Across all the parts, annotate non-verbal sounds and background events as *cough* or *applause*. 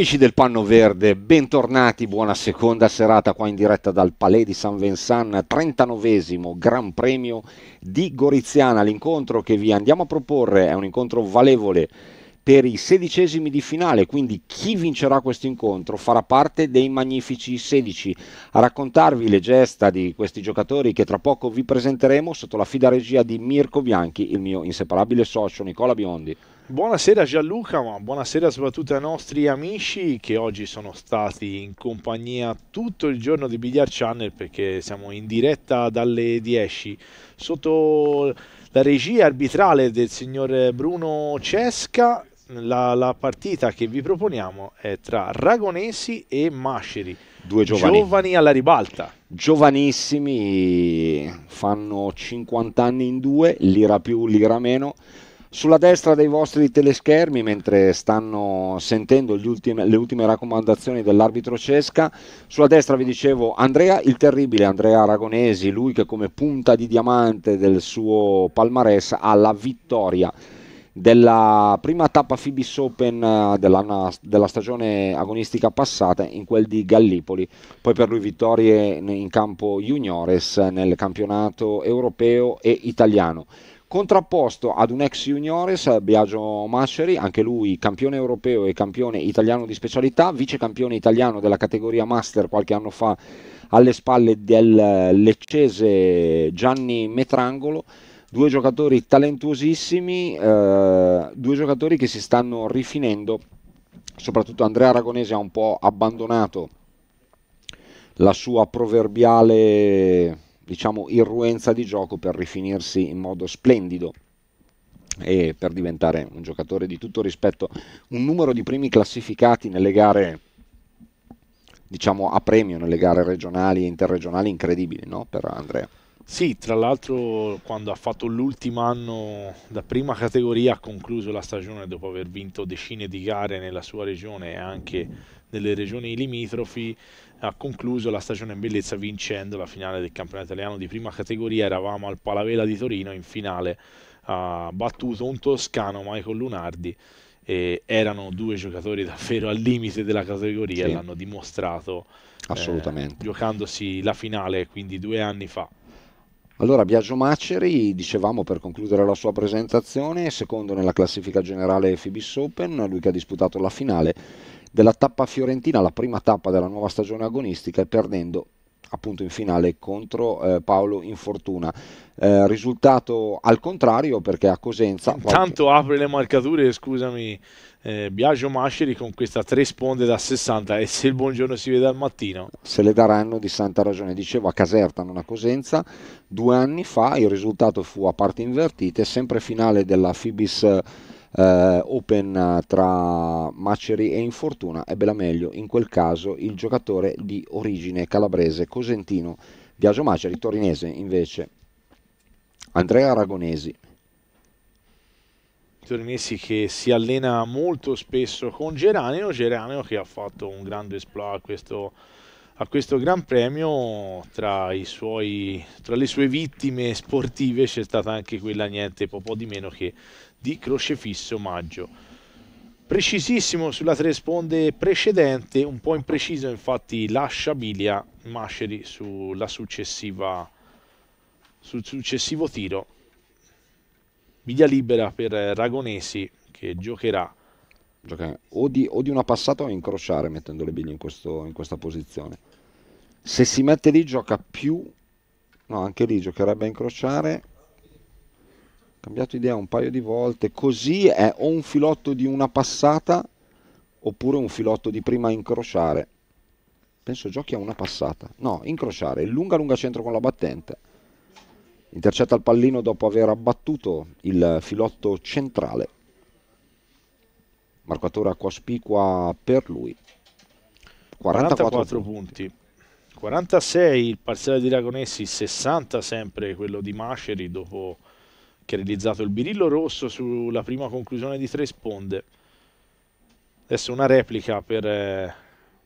Amici del Panno Verde, bentornati, buona seconda serata qua in diretta dal Palais di San Vincent, 39esimo Gran Premio di Goriziana. L'incontro che vi andiamo a proporre è un incontro valevole per i sedicesimi di finale, quindi chi vincerà questo incontro farà parte dei magnifici 16. A raccontarvi le gesta di questi giocatori che tra poco vi presenteremo sotto la fida regia di Mirko Bianchi, il mio inseparabile socio Nicola Biondi. Buonasera Gianluca, ma buonasera soprattutto ai nostri amici che oggi sono stati in compagnia tutto il giorno di Bigliar Channel perché siamo in diretta dalle 10 sotto la regia arbitrale del signor Bruno Cesca. La, la partita che vi proponiamo è tra Ragonesi e Masceri. Due giovani. giovani alla ribalta. Giovanissimi, fanno 50 anni in due, lira più, lira meno sulla destra dei vostri teleschermi mentre stanno sentendo ultime, le ultime raccomandazioni dell'arbitro Cesca. Sulla destra vi dicevo Andrea, il terribile Andrea Aragonesi, lui che come punta di diamante del suo palmarès ha la vittoria della prima tappa Fibis Open eh, della, della, stagione agonistica passata in quel di Gallipoli, poi per lui vittorie in campo juniores nel campionato europeo e italiano contrapposto ad un ex juniores Biagio Maceri, anche lui campione europeo e campione italiano di specialità, vice campione italiano della categoria master qualche anno fa alle spalle del leccese Gianni Metrangolo. Due giocatori talentuosissimi, eh, due giocatori che si stanno rifinendo, soprattutto Andrea Aragonese ha un po' abbandonato la sua proverbiale diciamo, irruenza di gioco per rifinirsi in modo splendido e per diventare un giocatore di tutto rispetto, un numero di primi classificati nelle gare diciamo a premio nelle gare regionali e interregionali incredibili no? per Andrea. Sì, tra l'altro quando ha fatto l'ultimo anno da prima categoria ha concluso la stagione dopo aver vinto decine di gare nella sua regione e anche nelle regioni limitrofi ha concluso la stagione in bellezza vincendo la finale del campionato italiano di prima categoria. Eravamo al Palavela di Torino in finale, ha battuto un toscano Michael Lunardi. E erano due giocatori davvero al limite della categoria, sì. l'hanno dimostrato eh, assolutamente. Eh, giocandosi la finale quindi due anni fa. Allora, Biagio Maceri, dicevamo per concludere la sua presentazione, secondo nella classifica generale Fibis Open, lui che ha disputato la finale della tappa fiorentina, la prima tappa della nuova stagione agonistica, e perdendo appunto in finale contro eh, Paolo Infortuna. Eh, risultato al contrario perché a Cosenza... Intanto qualche... apre le marcature, scusami, eh, Biagio Masceri con questa tre sponde da 60 e se il buongiorno si vede al mattino... Se le daranno di santa ragione, dicevo a Caserta, non a Cosenza, due anni fa il risultato fu a parti invertite, sempre finale della Fibis eh, open tra Maceri e Infortuna ebbe la meglio in quel caso il giocatore di origine calabrese Cosentino Biagio Maceri, torinese invece Andrea Aragonesi Torinesi che si allena molto spesso con Geraneo, Geraneo che ha fatto un grande esploit a questo, a questo Gran Premio, tra, suoi, tra, le sue vittime sportive c'è stata anche quella niente po' di meno che di crocefisso Maggio. Precisissimo sulla tre sponde precedente, un po' impreciso infatti lascia Bilia Masceri sulla successiva, sul successivo tiro. Biglia libera per Ragonesi che giocherà Gioca o, di, o di, una passata o incrociare mettendo le biglie in, questo, in, questa posizione. Se si mette lì gioca più, no anche lì giocherebbe a incrociare cambiato idea un paio di volte, così è o un filotto di una passata oppure un filotto di prima incrociare. Penso giochi a una passata. No, incrociare, lunga lunga centro con la battente. Intercetta il pallino dopo aver abbattuto il filotto centrale. Marcatore acquaspicua per lui. 44, 44 punti. punti. 46 il parziale di Ragonessi, 60 sempre quello di Masceri dopo che ha realizzato il birillo rosso sulla prima conclusione di tre sponde. Adesso una replica per eh,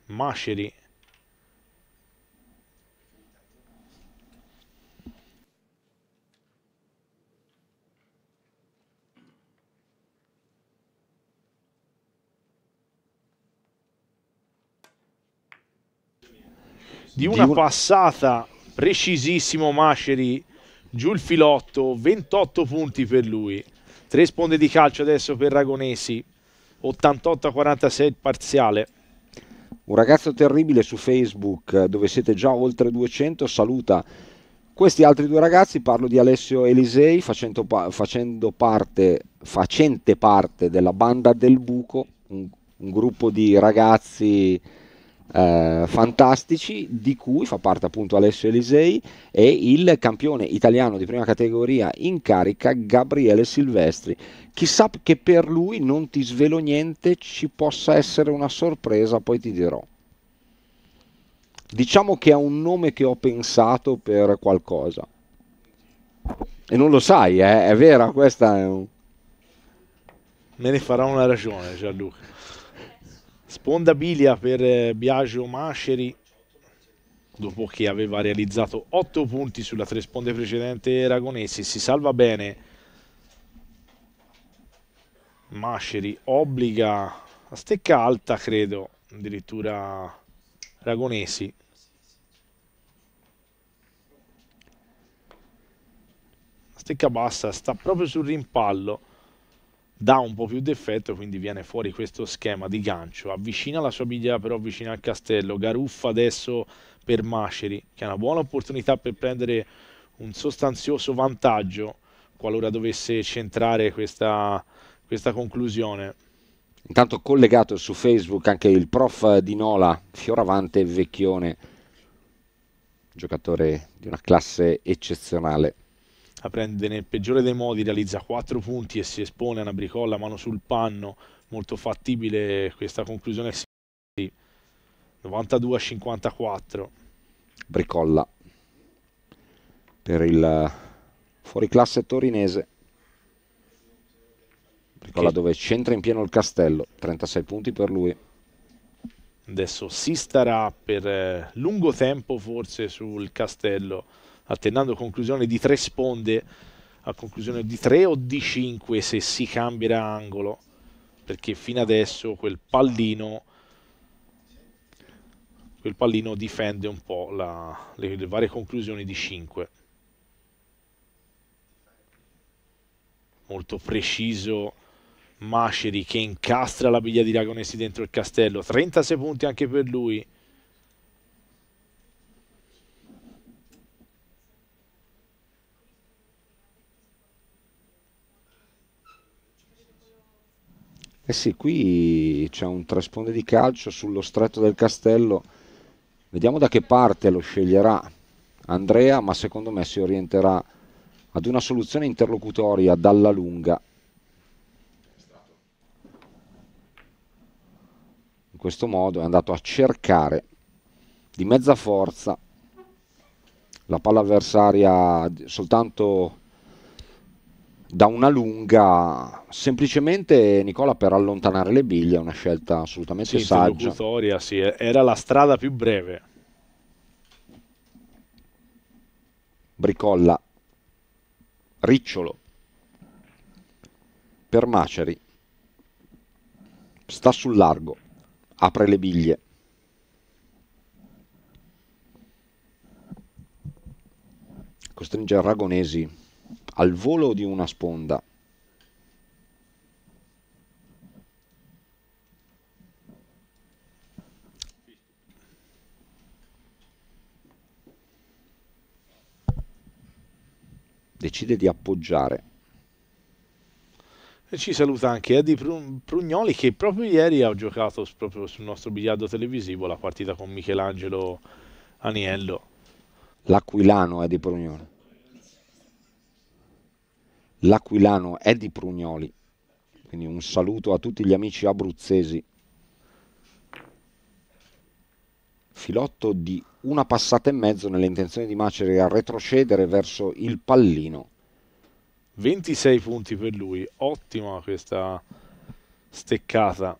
Masceri. Di una passata precisissimo Masceri giù il filotto, 28 punti per lui. Tre sponde di calcio adesso per Ragonesi, 88-46 parziale. Un ragazzo terribile su Facebook, eh, dove siete già oltre 200, saluta questi altri due ragazzi, parlo di Alessio Elisei, facendo, facendo parte, facente parte della banda del Buco, un, un gruppo di ragazzi eh, fantastici di cui fa parte appunto Alessio Elisei e il campione italiano di prima categoria in carica Gabriele Silvestri. Chissà che per lui non ti svelo niente, ci possa essere una sorpresa, poi ti dirò. Diciamo che ha un nome che ho pensato per qualcosa. E non lo sai, eh? è vera questa. È un... Me ne farà una ragione Gianluca. Ponda Bilia per eh, Biagio Masceri dopo che aveva realizzato 8 punti sulla tre sponde precedente Ragonesi si salva bene Masceri obbliga a stecca alta credo addirittura Ragonesi la stecca bassa sta proprio sul rimpallo dà un po' più d'effetto, quindi viene fuori questo schema di gancio. Avvicina la sua biglia però vicino al castello, Garuffa adesso per Masceri, che è una buona opportunità per prendere un sostanzioso vantaggio qualora dovesse centrare questa, questa conclusione. Intanto collegato su Facebook anche il prof di Nola, Fioravante Vecchione, giocatore di una classe eccezionale la prende nel peggiore dei modi, realizza 4 punti e si espone a una bricolla mano sul panno, molto fattibile questa conclusione 92 a 54. Bricolla per il eh, fuoriclasse torinese. Bricolla Perché? dove c'entra in pieno il castello, 36 punti per lui. Adesso si starà per eh, lungo tempo forse sul castello attendendo conclusione di tre sponde a conclusione di tre o di cinque se si cambierà angolo perché fino adesso quel pallino quel pallino difende un po' la, le, le varie conclusioni di cinque molto preciso Masceri che incastra la biglia di Ragonesi dentro il castello 36 punti anche per lui Eh sì, qui c'è un trasponde di calcio sullo stretto del castello. Vediamo da che parte lo sceglierà Andrea, ma secondo me si orienterà ad una soluzione interlocutoria dalla lunga. In questo modo è andato a cercare di mezza forza la palla avversaria soltanto da una lunga semplicemente Nicola per allontanare le biglie è una scelta assolutamente sì, saggia sì, era la strada più breve Bricolla Ricciolo per Maceri sta sul largo apre le biglie costringe Ragonesi al volo di una sponda. Decide di appoggiare. E ci saluta anche Eddie Prugnoli che proprio ieri ha giocato proprio sul nostro biliardo televisivo la partita con Michelangelo Aniello. L'Aquilano Eddie Prugnoli l'aquilano è di Prugnoli. Quindi un saluto a tutti gli amici abruzzesi. Filotto di una passata e mezzo nelle intenzioni di Macere a retrocedere verso il pallino. 26 punti per lui, ottima questa steccata.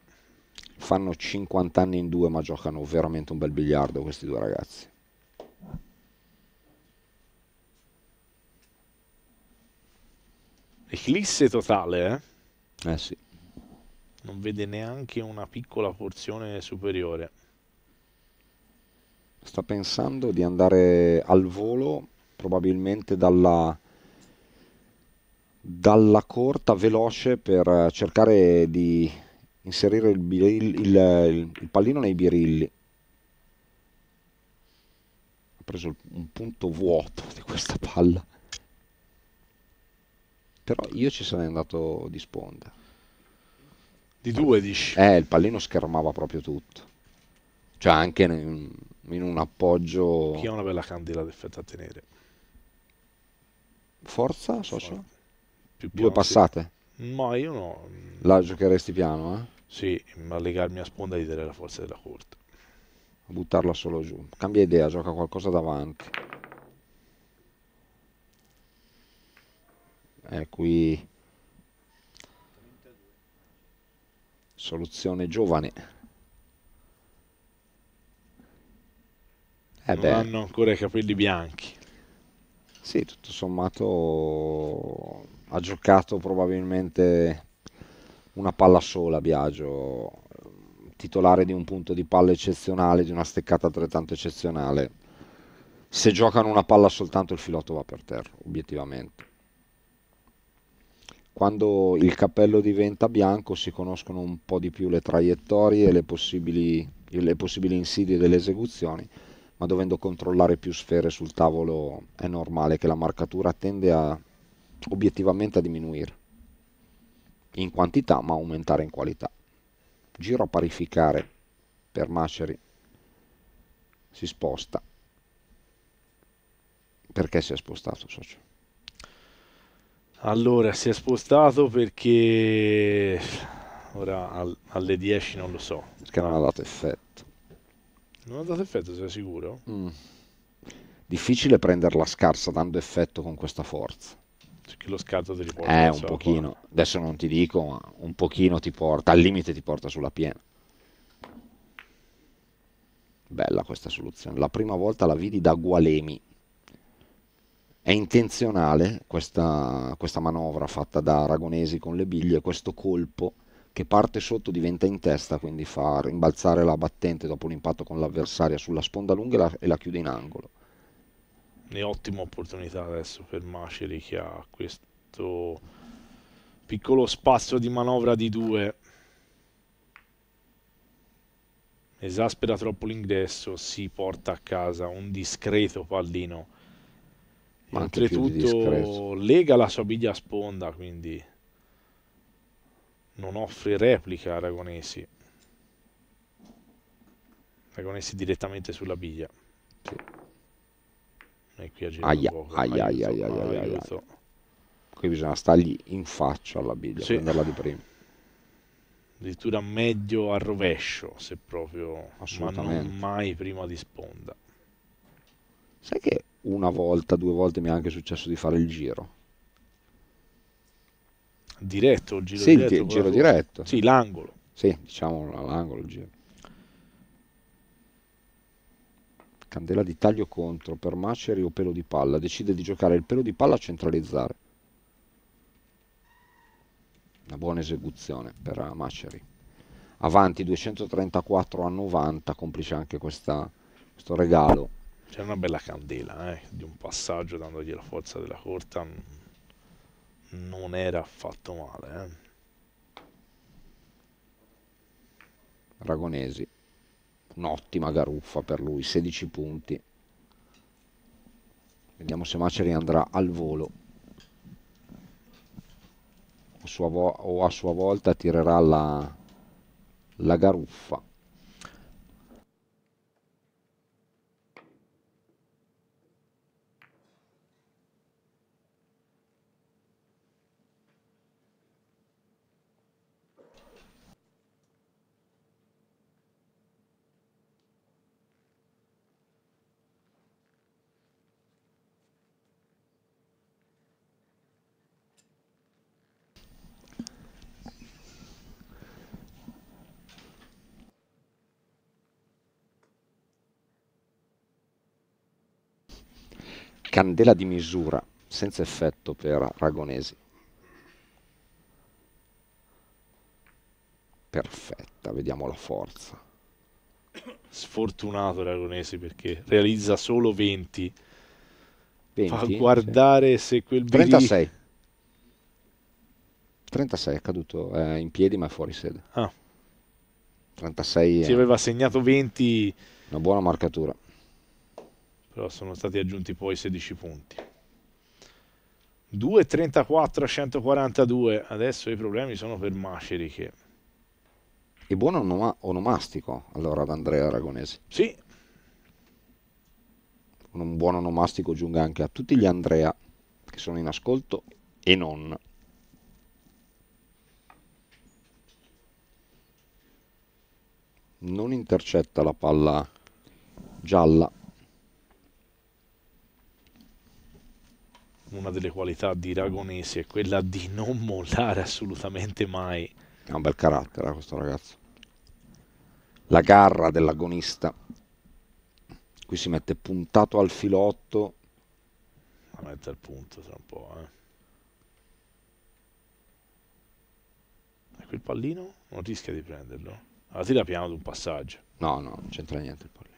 Fanno 50 anni in due ma giocano veramente un bel biliardo questi due ragazzi. Eclisse totale, eh? Eh sì. Non vede neanche una piccola porzione superiore. Sta pensando di andare al volo, probabilmente dalla, dalla corta veloce per cercare di inserire il, il, il, il pallino nei birilli. Ha preso un punto vuoto di questa palla. Però io ci sarei andato di sponda. Di due dici? Eh, il pallino schermava proprio tutto. Cioè anche in, in un appoggio... Chi ha una bella candela d'effetto a tenere? Forza, socio? Forza. Più due passate? Ma io no. La giocheresti piano, eh? Sì, ma legarmi a sponda di tenere la forza della corte. Buttarla solo giù. Cambia idea, gioca qualcosa davanti. è eh, qui soluzione giovane eh non hanno ancora i capelli bianchi sì tutto sommato ha giocato probabilmente una palla sola Biagio titolare di un punto di palla eccezionale di una steccata altrettanto eccezionale se giocano una palla soltanto il filotto va per terra obiettivamente quando il cappello diventa bianco si conoscono un po' di più le traiettorie e le possibili, le possibili insidie delle esecuzioni, ma dovendo controllare più sfere sul tavolo è normale che la marcatura tende a, obiettivamente a diminuire in quantità ma aumentare in qualità. Giro a parificare per Maceri si sposta. Perché si è spostato socio? Allora, si è spostato perché ora al, alle 10 non lo so. Perché non ha dato effetto. Non ha dato effetto, sei sicuro? Mm. Difficile prenderla scarsa dando effetto con questa forza. Perché cioè, lo scatto ti riporta. Eh, un so, pochino. Qua. Adesso non ti dico, ma un pochino ti porta, al limite ti porta sulla piena. Bella questa soluzione. La prima volta la vidi da Gualemi. È intenzionale questa, questa manovra fatta da Aragonesi con le biglie, questo colpo che parte sotto diventa in testa, quindi fa rimbalzare la battente dopo l'impatto con l'avversaria sulla sponda lunga e la, e la chiude in angolo. È ottima opportunità adesso per Maceri che ha questo piccolo spazio di manovra di due. Esaspera troppo l'ingresso, si porta a casa un discreto pallino ma oltretutto Lega la sua biglia a sponda, quindi non offre replica Aragonesi. Aragonesi direttamente sulla biglia. Sì. E qui agito aia, Qui bisogna stargli in faccia alla biglia, sì. prenderla di prima. Addirittura meglio al rovescio, se proprio, ma non mai prima di sponda. Sai che una volta, due volte mi è anche successo di fare il giro. Diretto, il giro sì, diretto. Sì, il giro diretto. Sì, l'angolo. Sì, diciamo l'angolo, il giro. Candela di taglio contro, per maceri o pelo di palla. Decide di giocare il pelo di palla a centralizzare. Una buona esecuzione per Maceri. Avanti 234 a 90, complice anche questa, questo regalo c'era una bella candela, eh, di un passaggio dandogli la forza della corta. Mm, non era affatto male, eh. Ragonesi, un'ottima garuffa per lui, 16 punti. Vediamo se Maceri andrà al volo o, a sua volta tirerà la, la garuffa. candela di misura senza effetto per Ragonesi. Perfetta, vediamo la forza. Sfortunato Ragonesi perché realizza solo 20. 20 Fa guardare sì. se quel biri... 36. 36 è caduto eh, in piedi ma fuori sede. Ah. 36 Si è... aveva segnato 20. Una buona marcatura però sono stati aggiunti poi 16 punti. 2.34 a 142, adesso i problemi sono per Maceri che... E buon onoma onomastico allora ad Andrea Aragonese. Sì. Un buon onomastico giunga anche a tutti gli Andrea che sono in ascolto e non. Non intercetta la palla gialla una delle qualità di Ragonesi è quella di non mollare assolutamente mai. Ha un bel carattere eh, questo ragazzo. La garra dell'agonista. Qui si mette puntato al filotto. La mette al punto tra un po', eh. Ecco il pallino, non rischia di prenderlo. La tira piano ad un passaggio. No, no, non c'entra niente il pallino.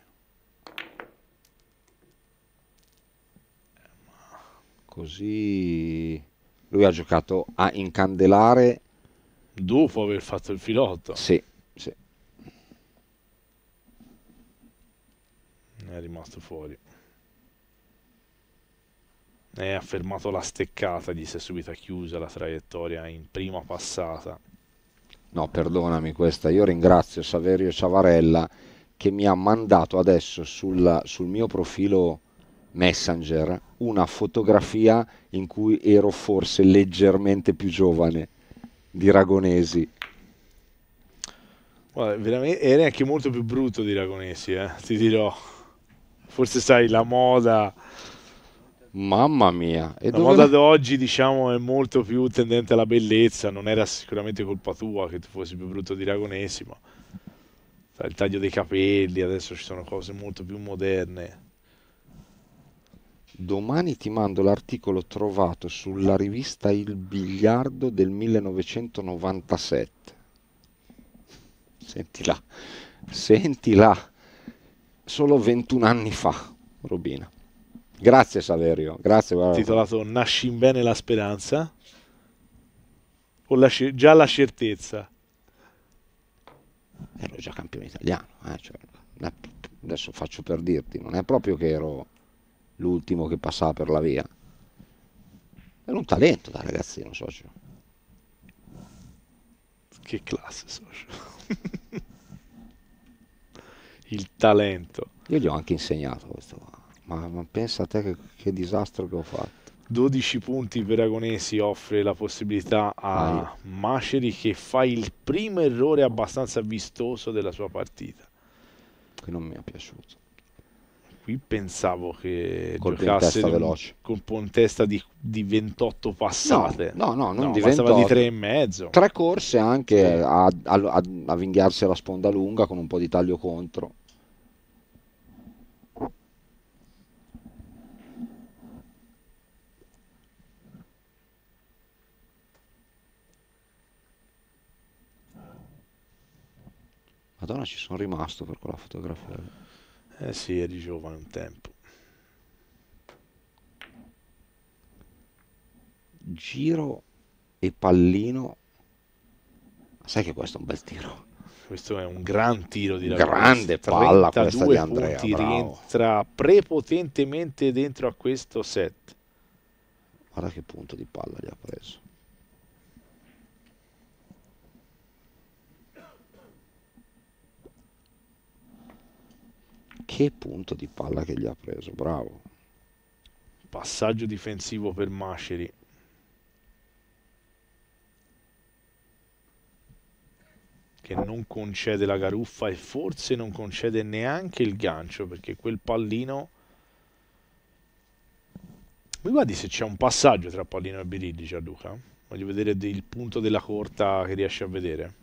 così lui ha giocato a incandelare dopo aver fatto il filotto. Sì, sì. È rimasto fuori. E ha fermato la steccata, gli si è subito chiusa la traiettoria in prima passata. No, perdonami questa, io ringrazio Saverio Ciavarella che mi ha mandato adesso sulla, sul mio profilo Messenger una fotografia in cui ero forse leggermente più giovane di Ragonesi. veramente, eri anche molto più brutto di Ragonesi, eh? ti dirò. Forse sai la moda. Mamma mia. E la moda ne... d'oggi, diciamo, è molto più tendente alla bellezza. Non era sicuramente colpa tua che tu fossi più brutto di Ragonesi, ma il taglio dei capelli, adesso ci sono cose molto più moderne. Domani ti mando l'articolo trovato sulla rivista Il Biliardo del 1997. Senti là, senti là, solo 21 anni fa, Robina. Grazie Saverio, grazie. Guarda. Titolato Nasci in bene la speranza o la, già la certezza? Ero già campione italiano, eh? cioè, adesso faccio per dirti, non è proprio che ero l'ultimo che passava per la via. Era un talento da ragazzino, socio. Che classe, socio. *laughs* Il talento. Io gli ho anche insegnato questo Ma, ma pensa a te che, che, disastro che ho fatto. 12 punti per Agonesi offre la possibilità a ah, Maceri che fa il primo errore abbastanza vistoso della sua partita. Che non mi è piaciuto qui pensavo che Colpi giocasse in veloce. con Pontesta di, di 28 passate. No, no, no non no, di 28. di 3 e mezzo. Tre corse anche sì. a, a, a, a vinghiarsi alla sponda lunga con un po' di taglio contro. Madonna, ci sono rimasto per quella fotografia. Eh sì, eri giovane un tempo. Giro e pallino. Sai che questo è un bel tiro. Questo è un gran tiro di Grande palla questa di Andrea. Punti, bravo. rientra prepotentemente dentro a questo set. Guarda che punto di palla gli ha preso. che punto di palla che gli ha preso, bravo. Passaggio difensivo per Masceri. Che non concede la garuffa e forse non concede neanche il gancio perché quel pallino... Mi guardi se c'è un passaggio tra pallino e Birilli, Gianluca. Voglio vedere il punto della corta che riesce a vedere.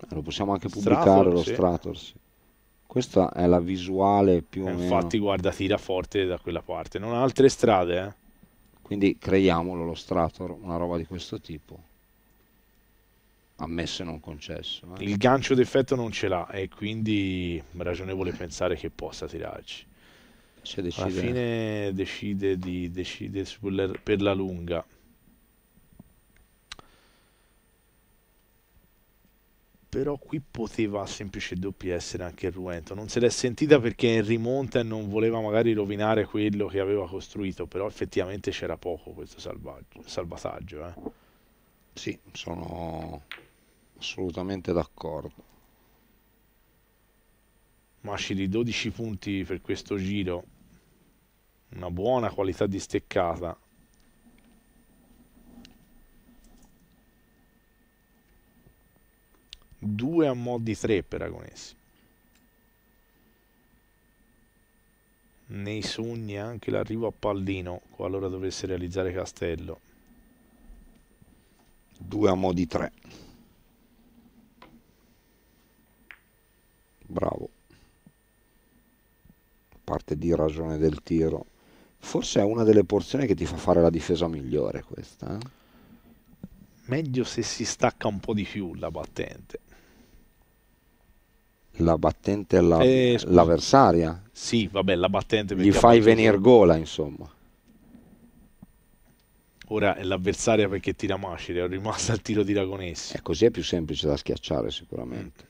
Eh, lo possiamo anche pubblicare Strator, lo sì. Strator. Sì. Questa è la visuale più eh, o meno. Infatti, guarda, tira forte da quella parte. Non ha altre strade, eh? Quindi creiamolo lo Strator, una roba di questo tipo. Ammesso e non concesso. Eh. Il gancio d'effetto non ce l'ha e quindi ragionevole pensare che possa tirarci. Alla fine decide, di, decide per la lunga. però qui poteva semplice doppia essere anche il Ruento. Non se l'è sentita perché è in rimonta e non voleva magari rovinare quello che aveva costruito, però effettivamente c'era poco questo salvataggio. Eh. Sì, sono assolutamente d'accordo. Masci di 12 punti per questo giro, una buona qualità di steccata. 2 a mo' di 3 per Agonessi. Nei sogni anche l'arrivo a Pallino, qualora dovesse realizzare Castello. 2 a mo' di 3. Bravo. Parte di ragione del tiro. Forse è una delle porzioni che ti fa fare la difesa migliore questa. Eh? Meglio se si stacca un po' di più la battente la battente è eh, l'avversaria. Sì, vabbè, la battente. Gli fai venire gola, insomma. Ora è l'avversaria perché tira Macire, è rimasta al tiro di Ragonessi. E così è più semplice da schiacciare sicuramente.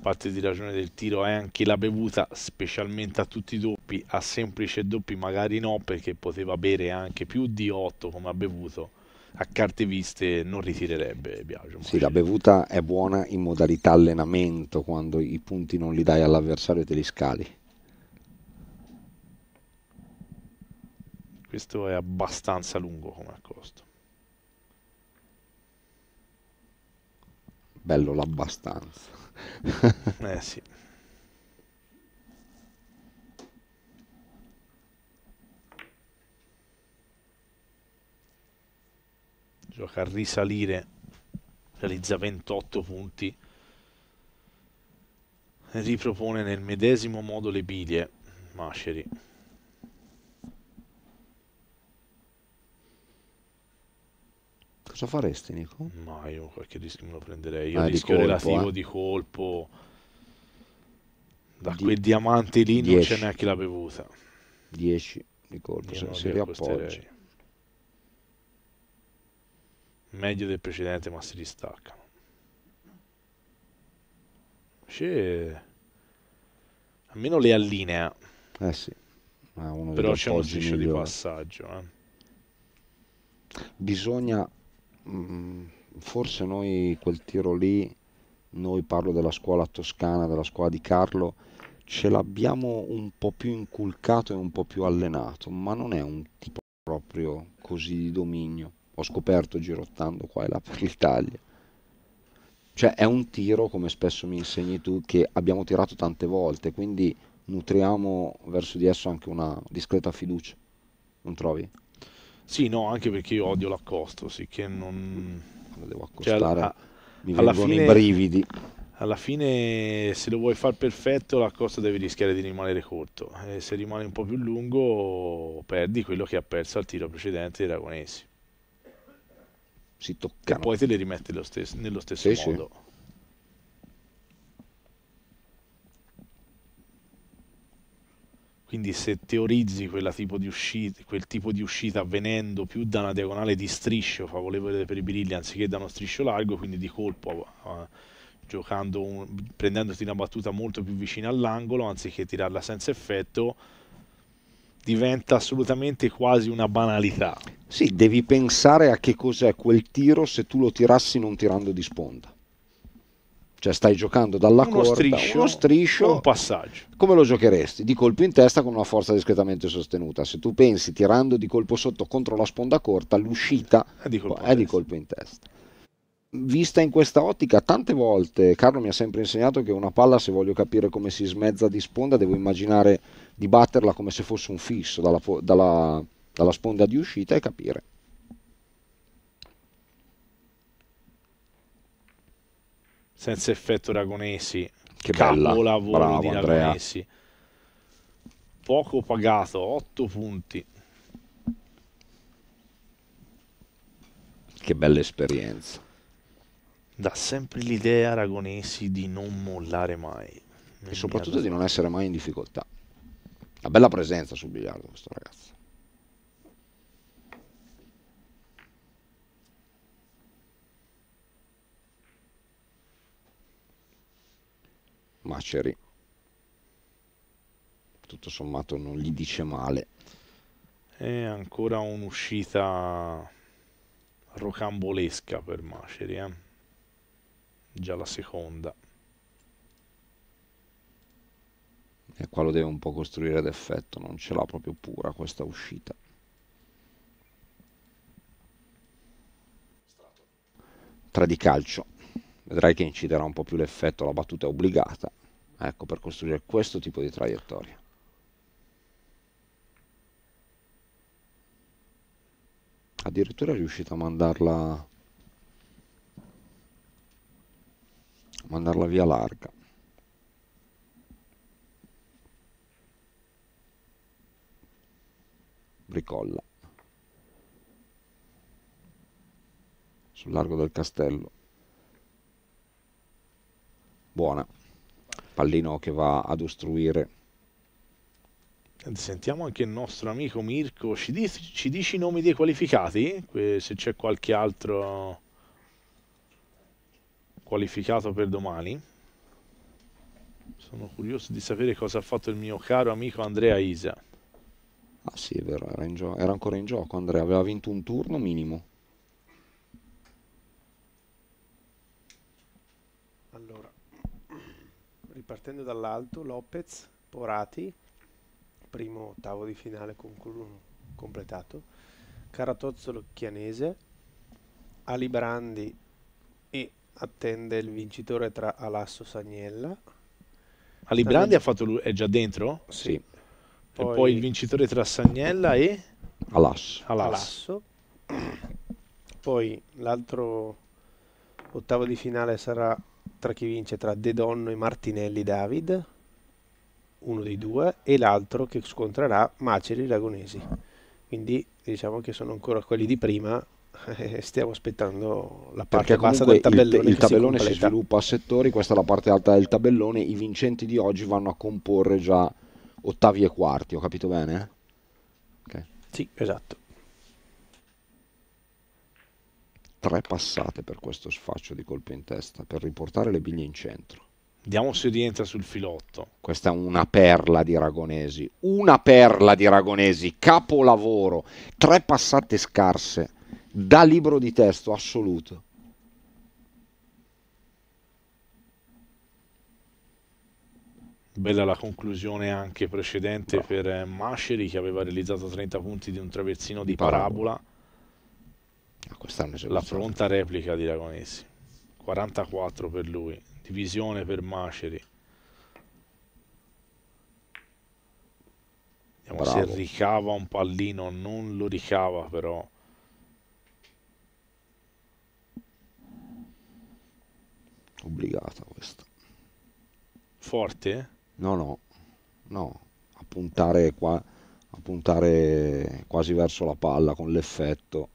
Parte di ragione del tiro è anche la bevuta, specialmente a tutti i doppi, a semplice doppi magari no, perché poteva bere anche più di 8 come ha bevuto a carte viste non ritirerebbe Biagio. Sì, la bevuta è buona in modalità allenamento quando i punti non li dai all'avversario e te li scali. Questo è abbastanza lungo come accosto. Bello l'abbastanza. eh sì. *laughs* gioca a risalire, realizza 28 punti, e ripropone nel medesimo modo le biglie, Masceri. Cosa faresti Nico? Ma io qualche rischio me lo prenderei, io ah, rischio colpo, relativo eh? di colpo, da di... quel diamante lì non c'è neanche la bevuta. 10 di colpo, se si riappoggia meglio del precedente ma si distaccano invece cioè, almeno le allinea eh sì uno però c'è uno striscio migliore. di passaggio eh. bisogna mh, mm, forse noi quel tiro lì noi parlo della scuola toscana della scuola di Carlo ce l'abbiamo un po' più inculcato e un po' più allenato ma non è un tipo proprio così di dominio ho scoperto girottando qua e là per l'Italia. Cioè è un tiro, come spesso mi insegni tu, che abbiamo tirato tante volte, quindi nutriamo verso di esso anche una discreta fiducia, non trovi? Sì, no, anche perché io odio l'accosto, sì che non... Lo devo cioè, accostare, cioè, alla, mi vengono fine, i brividi. Alla fine, se lo vuoi far perfetto, l'accosto devi rischiare di rimanere corto. E eh, se rimane un po' più lungo, perdi quello che ha perso al tiro precedente di Ragonesi si toccano. E poi te le rimetti stesso, nello stesso sì, modo. Sì. Quindi se teorizzi tipo uscita, quel tipo di uscita avvenendo più da una diagonale di striscio favorevole per i birilli anziché da uno striscio largo, quindi di colpo eh, un, prendendoti una battuta molto più vicina all'angolo anziché tirarla senza effetto, diventa assolutamente quasi una banalità. Sì, devi pensare a che cos'è quel tiro se tu lo tirassi non tirando di sponda. Cioè stai giocando dalla uno corda, striscio, uno striscio, un passaggio. Come lo giocheresti? Di colpo in testa con una forza discretamente sostenuta. Se tu pensi tirando di colpo sotto contro la sponda corta, l'uscita è di colpo, è di colpo in testa. Vista in questa ottica, tante volte Carlo mi ha sempre insegnato che una palla, se voglio capire come si smezza di sponda, devo immaginare di batterla come se fosse un fisso dalla, dalla, dalla sponda di uscita e capire. Senza effetto Ragonesi, che capolavoro bella. Bravo, di Andrea. Poco pagato, 8 punti. Che bella esperienza. Da sempre l'idea Aragonesi di non mollare mai. E soprattutto di non essere mai in difficoltà. Una bella presenza sul biliardo questo ragazzo. Maceri tutto sommato non gli dice male È ancora un'uscita rocambolesca per Maceri eh? già la seconda e qua lo deve un po' costruire ad effetto non ce l'ha proprio pura questa uscita. Tre di calcio, vedrai che inciderà un po' più l'effetto, la battuta è obbligata, ecco, per costruire questo tipo di traiettoria. Addirittura è riuscito a mandarla, a mandarla via larga. ricolla. Sul largo del castello. Buona. Pallino che va ad ostruire. Sentiamo anche il nostro amico Mirko. Ci, di ci dici i nomi dei qualificati? Que se c'è qualche altro qualificato per domani. Sono curioso di sapere cosa ha fatto il mio caro amico Andrea Isa. Ah sì, è vero, era, gio... era ancora in gioco Andrea, aveva vinto un turno minimo. Allora, ripartendo dall'alto, Lopez, Porati, primo ottavo di finale completato, Caratozzolo Chianese, Ali Brandi e attende il vincitore tra Alasso e Sagnella. Ali Brandi ha fatto, è già dentro? Sì. Poi... E poi il vincitore tra Sagnella e Alasso. Alasso. Poi l'altro ottavo di finale sarà tra chi vince tra De Donno e Martinelli David, uno dei due, e l'altro che scontrerà Maceri Ragonesi. Quindi diciamo che sono ancora quelli di prima *laughs* stiamo aspettando la parte bassa del tabellone. Il, il tabellone si, si, sviluppa a settori, questa è la parte alta del tabellone, i vincenti di oggi vanno a comporre già ottavi e quarti, ho capito bene? Okay. Sì, esatto. Tre passate per questo sfaccio di colpo in testa, per riportare le biglie in centro. Vediamo se rientra sul filotto. Questa è una perla di Ragonesi, una perla di Ragonesi, capolavoro, tre passate scarse, da libro di testo assoluto. Bella la conclusione anche precedente no. per eh, Masceri che aveva realizzato 30 punti di un traversino di parabola. parabola. Ah, la pronta replica di Ragonesi. 44 per lui, divisione per Masceri. Vediamo Bravo. se ricava un pallino, non lo ricava però. Obbligata questa. Forte? no no no a puntare qua a puntare quasi verso la palla con l'effetto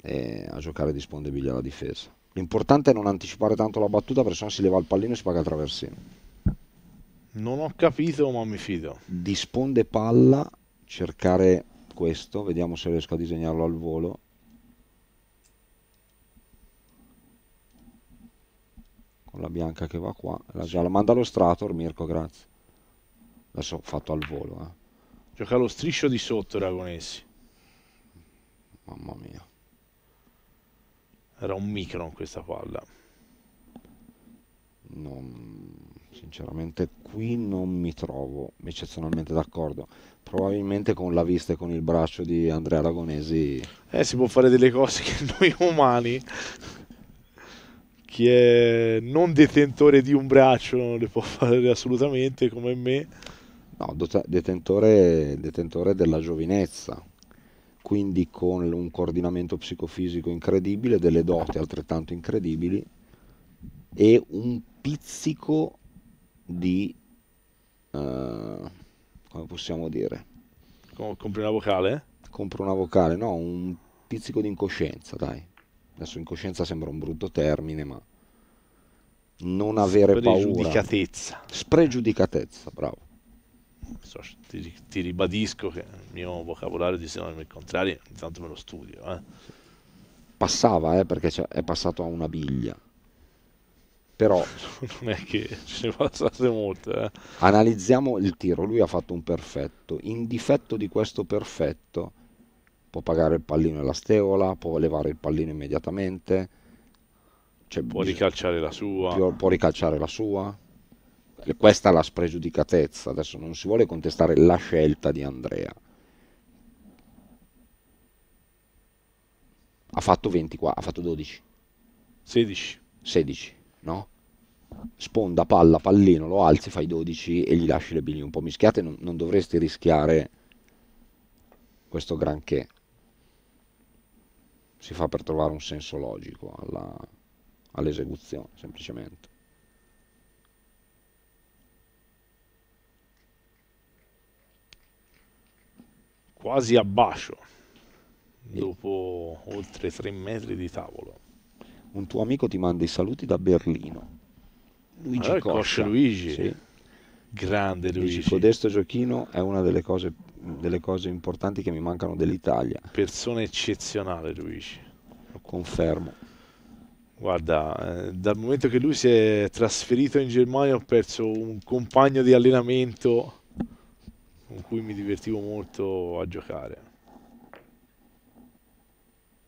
e a giocare di alla difesa l'importante è non anticipare tanto la battuta perché sennò si leva il pallino e si paga il traversino non ho capito ma mi fido disponde palla cercare questo vediamo se riesco a disegnarlo al volo con la bianca che va qua la gialla manda allo strator Mirko grazie adesso ho fatto al volo eh. gioca lo striscio di sotto Ragonessi mamma mia era un micron questa palla non, sinceramente qui non mi trovo eccezionalmente d'accordo probabilmente con la vista e con il braccio di Andrea Aragonesi eh, si può fare delle cose *laughs* che noi umani chi è non detentore di un braccio non le può fare assolutamente come me. No, detentore, detentore della giovinezza, quindi con un coordinamento psicofisico incredibile, delle doti altrettanto incredibili e un pizzico di... Uh, come possiamo dire? Compri una vocale? Compro una vocale, no, un pizzico di incoscienza, dai adesso in coscienza sembra un brutto termine, ma non avere spregiudicatezza. paura. Spregiudicatezza, bravo. So, ti, ti, ribadisco che il mio vocabolario di sinonimi contrari, intanto me lo studio. Eh. Passava, eh, perché è passato a una biglia. Però *laughs* non è che ce ne passate molte. Eh. Analizziamo il tiro, lui ha fatto un perfetto. In difetto di questo perfetto può pagare il pallino e la steola, può levare il pallino immediatamente. Cioè, può bisogna, ricalciare la sua. Può, può ricalciare la sua. Questa è la spregiudicatezza. Adesso non si vuole contestare la scelta di Andrea. Ha fatto 20 qua, ha fatto 12. 16. 16, no? Sponda, palla, pallino, lo alzi, fai 12 e gli lasci le biglie un po' mischiate. Non, non dovresti rischiare questo granché si fa per trovare un senso logico all'esecuzione, semplicemente. Quasi a bascio, dopo oltre tre metri di tavolo. Un tuo amico ti manda i saluti da Berlino. Luigi allora ah, Coscia. Luigi. Sì. Grande Luigi. Luigi. Codesto giochino è una delle cose più delle cose importanti che mi mancano dell'Italia. Persona eccezionale, Luigi. Lo confermo. Guarda, eh, dal momento che lui si è trasferito in Germania ho perso un compagno di allenamento con cui mi divertivo molto a giocare.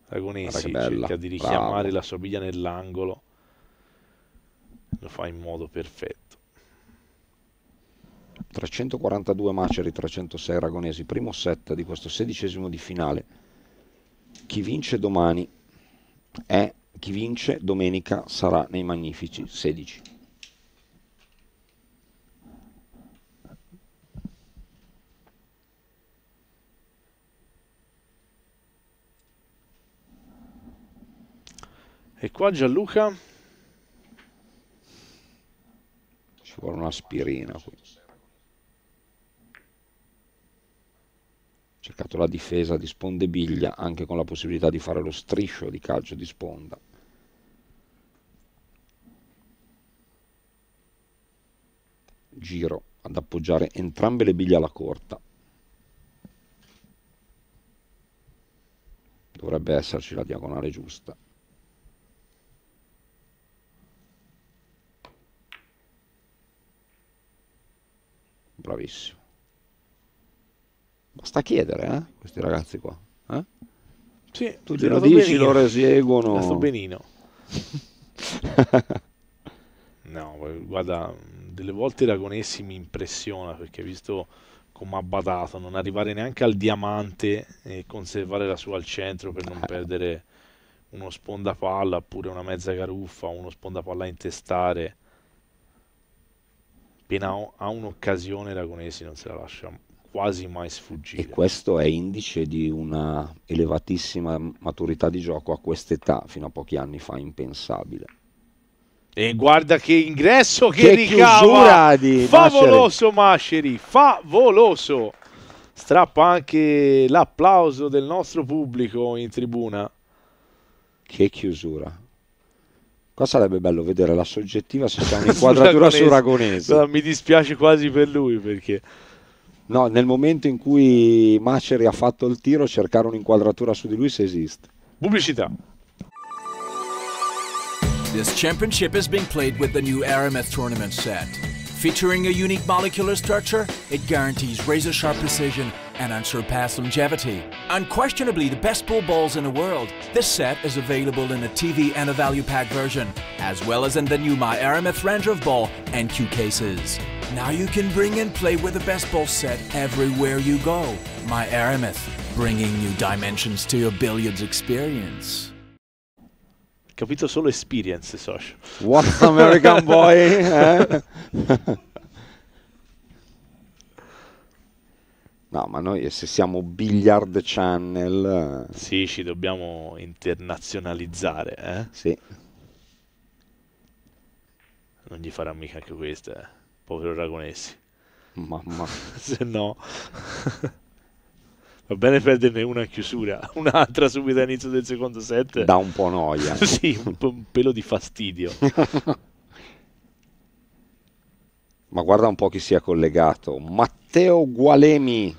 Ragonesi cerca di richiamare Bravo. la sua biglia nell'angolo, lo fa in modo perfetto. 342 Maceri, 306 Aragonesi, primo set di questo sedicesimo di finale. Chi vince domani è chi vince domenica sarà nei magnifici 16. E qua Gianluca ci vuole un'aspirina qui. cercato la difesa di spondebiglia anche con la possibilità di fare lo striscio di calcio di sponda. Giro ad appoggiare entrambe le biglie alla corta. Dovrebbe esserci la diagonale giusta. Bravissimo. Basta chiedere, eh, questi ragazzi qua. Eh? Sì, tu glielo dici, benino. loro eseguono. Sto benino. *laughs* no, guarda, delle volte Ragonessi mi impressiona perché visto come ha badato, non arrivare neanche al diamante e conservare la sua al centro per non perdere uno spondapalla oppure una mezza caruffa, uno spondapalla a intestare. Appena ha un'occasione Ragonesi non se la lascia quasi mai sfuggire. E questo è indice di una elevatissima maturità di gioco a quest'età, fino a pochi anni fa impensabile. E guarda che ingresso che, che ricava! Di favoloso Masceri, favoloso! Strappa anche l'applauso del nostro pubblico in tribuna. Che chiusura! Qua sarebbe bello vedere la soggettiva se c'è *laughs* un'inquadratura su Ragonese. mi dispiace quasi per lui perché No, nel momento in cui Maceri ha fatto il tiro, cercare un'inquadratura su di lui se esiste. Pubblicità. This championship is being played with the new Aramis tournament set. Featuring a unique molecular structure, it guarantees razor-sharp precision and unsurpassed longevity. Unquestionably the best pool balls in the world, this set is available in a TV and a value pack version, as well as in the new My Aramith range of ball and cue cases. Now you can bring and play with the best ball set everywhere you go. My Aramith, bringing new dimensions to your billiards experience. capito solo experience, socio. What American *laughs* Boy? Eh? No, ma noi eh, se siamo Billiard Channel... Eh. Sì, ci dobbiamo internazionalizzare, eh? Sì. Non gli farà mica anche questo, eh? Povero Ragonessi. Mamma. *laughs* se no va bene perderne una in chiusura, *laughs* un'altra subito all'inizio del secondo set. Da un po' noia. *laughs* sì, un, po', un pelo di fastidio. *laughs* Ma guarda un po' chi sia collegato. Matteo Gualemi.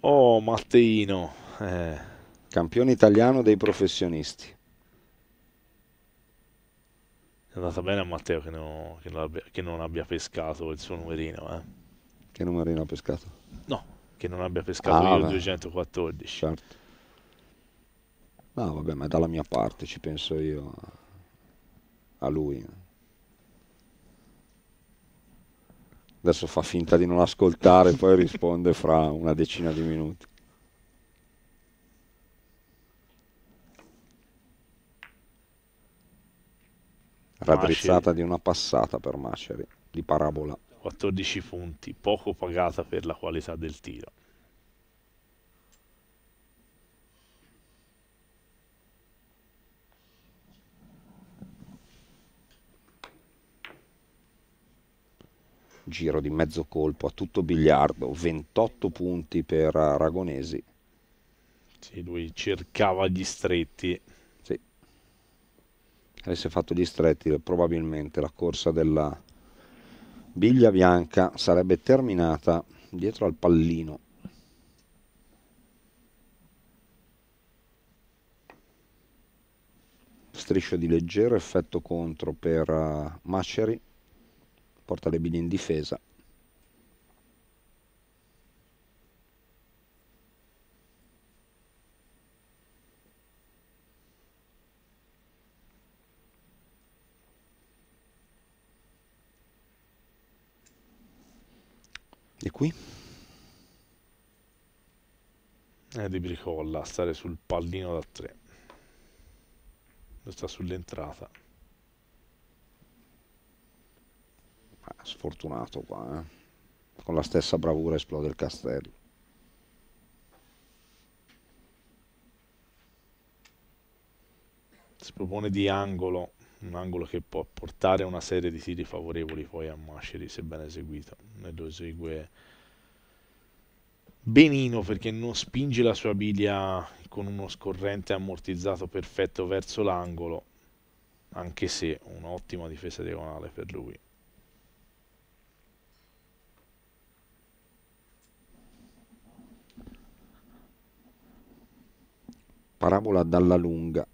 Oh, Matteino. Eh. Campione italiano dei professionisti. È andata bene a Matteo che non, che non, abbia, che non abbia pescato il suo numerino. Eh. Che numerino ha pescato? No, che non abbia pescato ah, io vabbè. 214. Certo. No, vabbè, ma è dalla mia parte, ci penso io a lui. Adesso fa finta di non ascoltare, poi risponde fra una decina di minuti. Raddrizzata Maceri. di una passata per Maceri, di parabola. 14 punti, poco pagata per la qualità del tiro. Giro di mezzo colpo a tutto biliardo, 28 punti per Aragonesi. Sì, lui cercava gli stretti avesse fatto gli stretti probabilmente la corsa della biglia bianca sarebbe terminata dietro al pallino striscio di leggero effetto contro per eh, Maceri porta le biglie in difesa qui è eh, di bricolla stare sul pallino da 3 sta sull'entrata ah, sfortunato qua eh? con la stessa bravura esplode il castello si propone di angolo un angolo che può portare una serie di tiri favorevoli poi a Masceri se ben eseguito Ne lo esegue benino perché non spinge la sua biglia con uno scorrente ammortizzato perfetto verso l'angolo, anche se un'ottima difesa diagonale per lui. Parabola dalla lunga.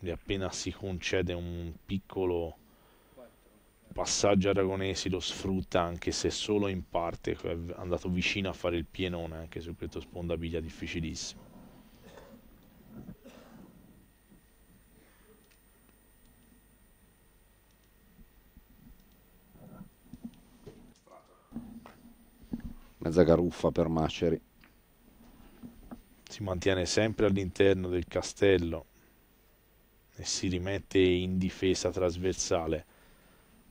E appena si concede un piccolo passaggio Aragonesi lo sfrutta anche se solo in parte, cioè, è andato vicino a fare il pienone anche su questo spondabiglia difficilissimo. Mezza garuffa per Maceri. Si mantiene sempre all'interno del castello e si rimette in difesa trasversale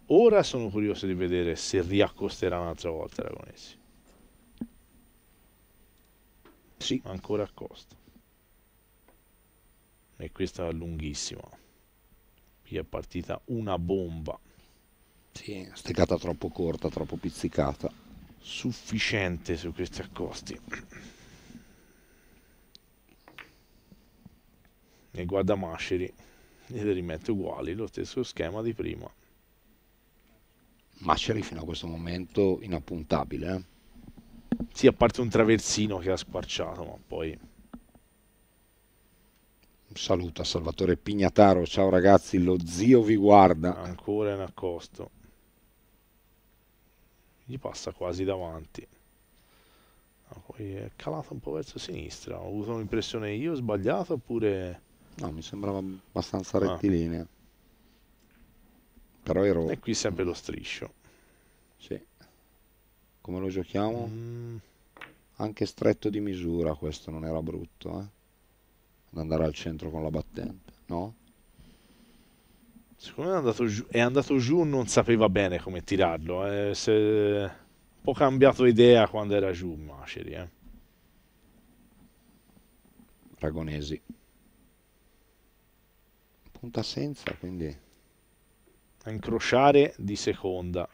Ora sono curioso di vedere se riaccosterà un'altra volta Aragonesi. Sì, ancora accosta. E questa è lunghissima. Qui è partita una bomba. Sì, steccata troppo corta, troppo pizzicata. Sufficiente su questi accosti. E guarda Mascheri e le rimette uguali, lo stesso schema di prima. Masceri fino a questo momento inappuntabile. Eh? Sì, a parte un traversino che ha squarciato, ma poi... Un saluto a Salvatore Pignataro, ciao ragazzi, lo zio vi guarda. Ancora in accosto. Gli passa quasi davanti. poi è calato un po' verso sinistra, ho avuto un'impressione io sbagliato oppure... No, mi sembrava abbastanza rettilinea. Ah. Però ero... E qui sempre lo striscio. Sì. Come lo giochiamo? Mm. Anche stretto di misura questo, non era brutto, eh? Ad andare al centro con la battente, no? Secondo me è andato giù, è andato giù non sapeva bene come tirarlo. Eh? Se... Un po' cambiato idea quando era giù Maceri, eh? Ragonesi. Punta senza, quindi a incrociare di seconda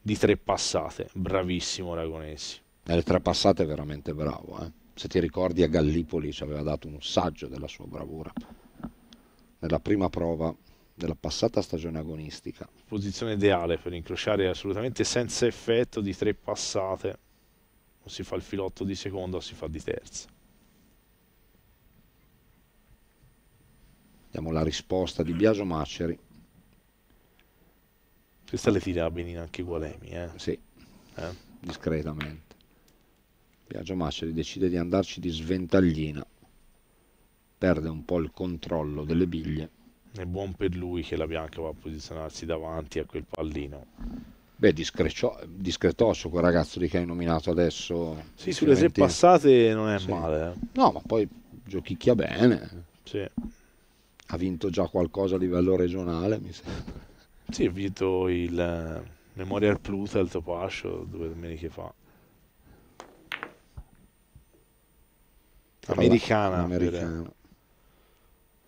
di tre passate. Bravissimo Ragonesi. Nelle tre passate veramente bravo. Eh? Se ti ricordi a Gallipoli ci aveva dato un saggio della sua bravura. Nella prima prova della passata stagione agonistica. Posizione ideale per incrociare assolutamente senza effetto di tre passate. O si fa il filotto di seconda o si fa di terza. Vediamo la risposta di Biagio Maceri. Questa le tira benino anche Gualemi, eh? Sì, eh? discretamente. Biagio Masseri decide di andarci di sventaglina, perde un po' il controllo delle biglie. È buon per lui che la Bianca va a posizionarsi davanti a quel pallino. Beh, discretoso quel ragazzo di che hai nominato adesso. Sì, sulle tre passate non è sì. male. Eh. No, ma poi giochicchia bene. Sì. Ha vinto già qualcosa a livello regionale, mi sembra. Sì, ho vinto il eh, Memorial Plus al Topascio due domeniche fa. Americana. Americana.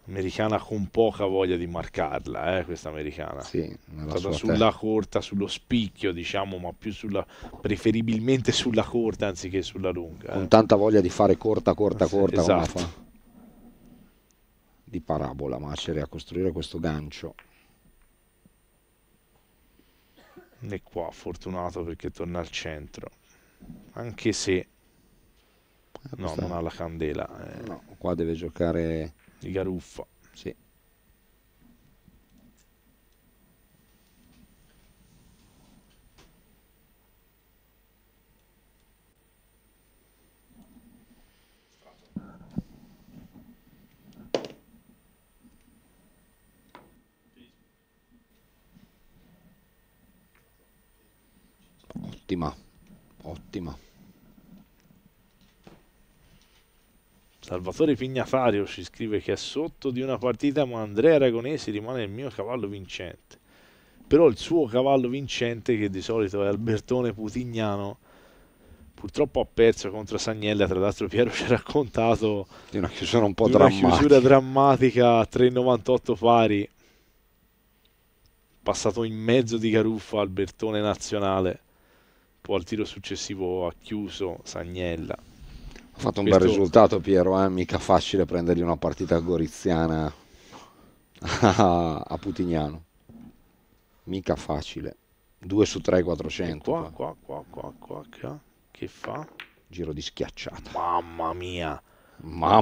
Americana con poca voglia di marcarla, eh, questa americana. Sì, è stata sulla corta, sullo spicchio, diciamo, ma più sulla, preferibilmente sulla corta anziché sulla lunga. Eh. Con tanta voglia di fare corta, corta, corta. Esatto. Di parabola, Macere a costruire questo gancio. né qua fortunato perché torna al centro anche se eh, no, non ha la candela eh. no, qua deve giocare di Garuffa ottima, ottima. Salvatore Pignafario ci scrive che è sotto di una partita ma Andrea Aragonesi rimane il mio cavallo vincente. Però il suo cavallo vincente, che di solito è Albertone Putignano, purtroppo ha perso contro Sagnella. Tra l'altro, Piero ci ha raccontato di una chiusura un po' di drammatica. Una chiusura drammatica 3,98 pari, passato in mezzo di Garuffa Albertone nazionale poi al tiro successivo ha chiuso Sagnella. Ha fatto un Questo... bel risultato Piero, eh? mica facile prendergli una partita goriziana *laughs* a Putignano, mica facile. 2 su 3 400. Qua, qua, qua, qua, qua, qua, che fa? Giro di schiacciata. Mamma mia. Mamma,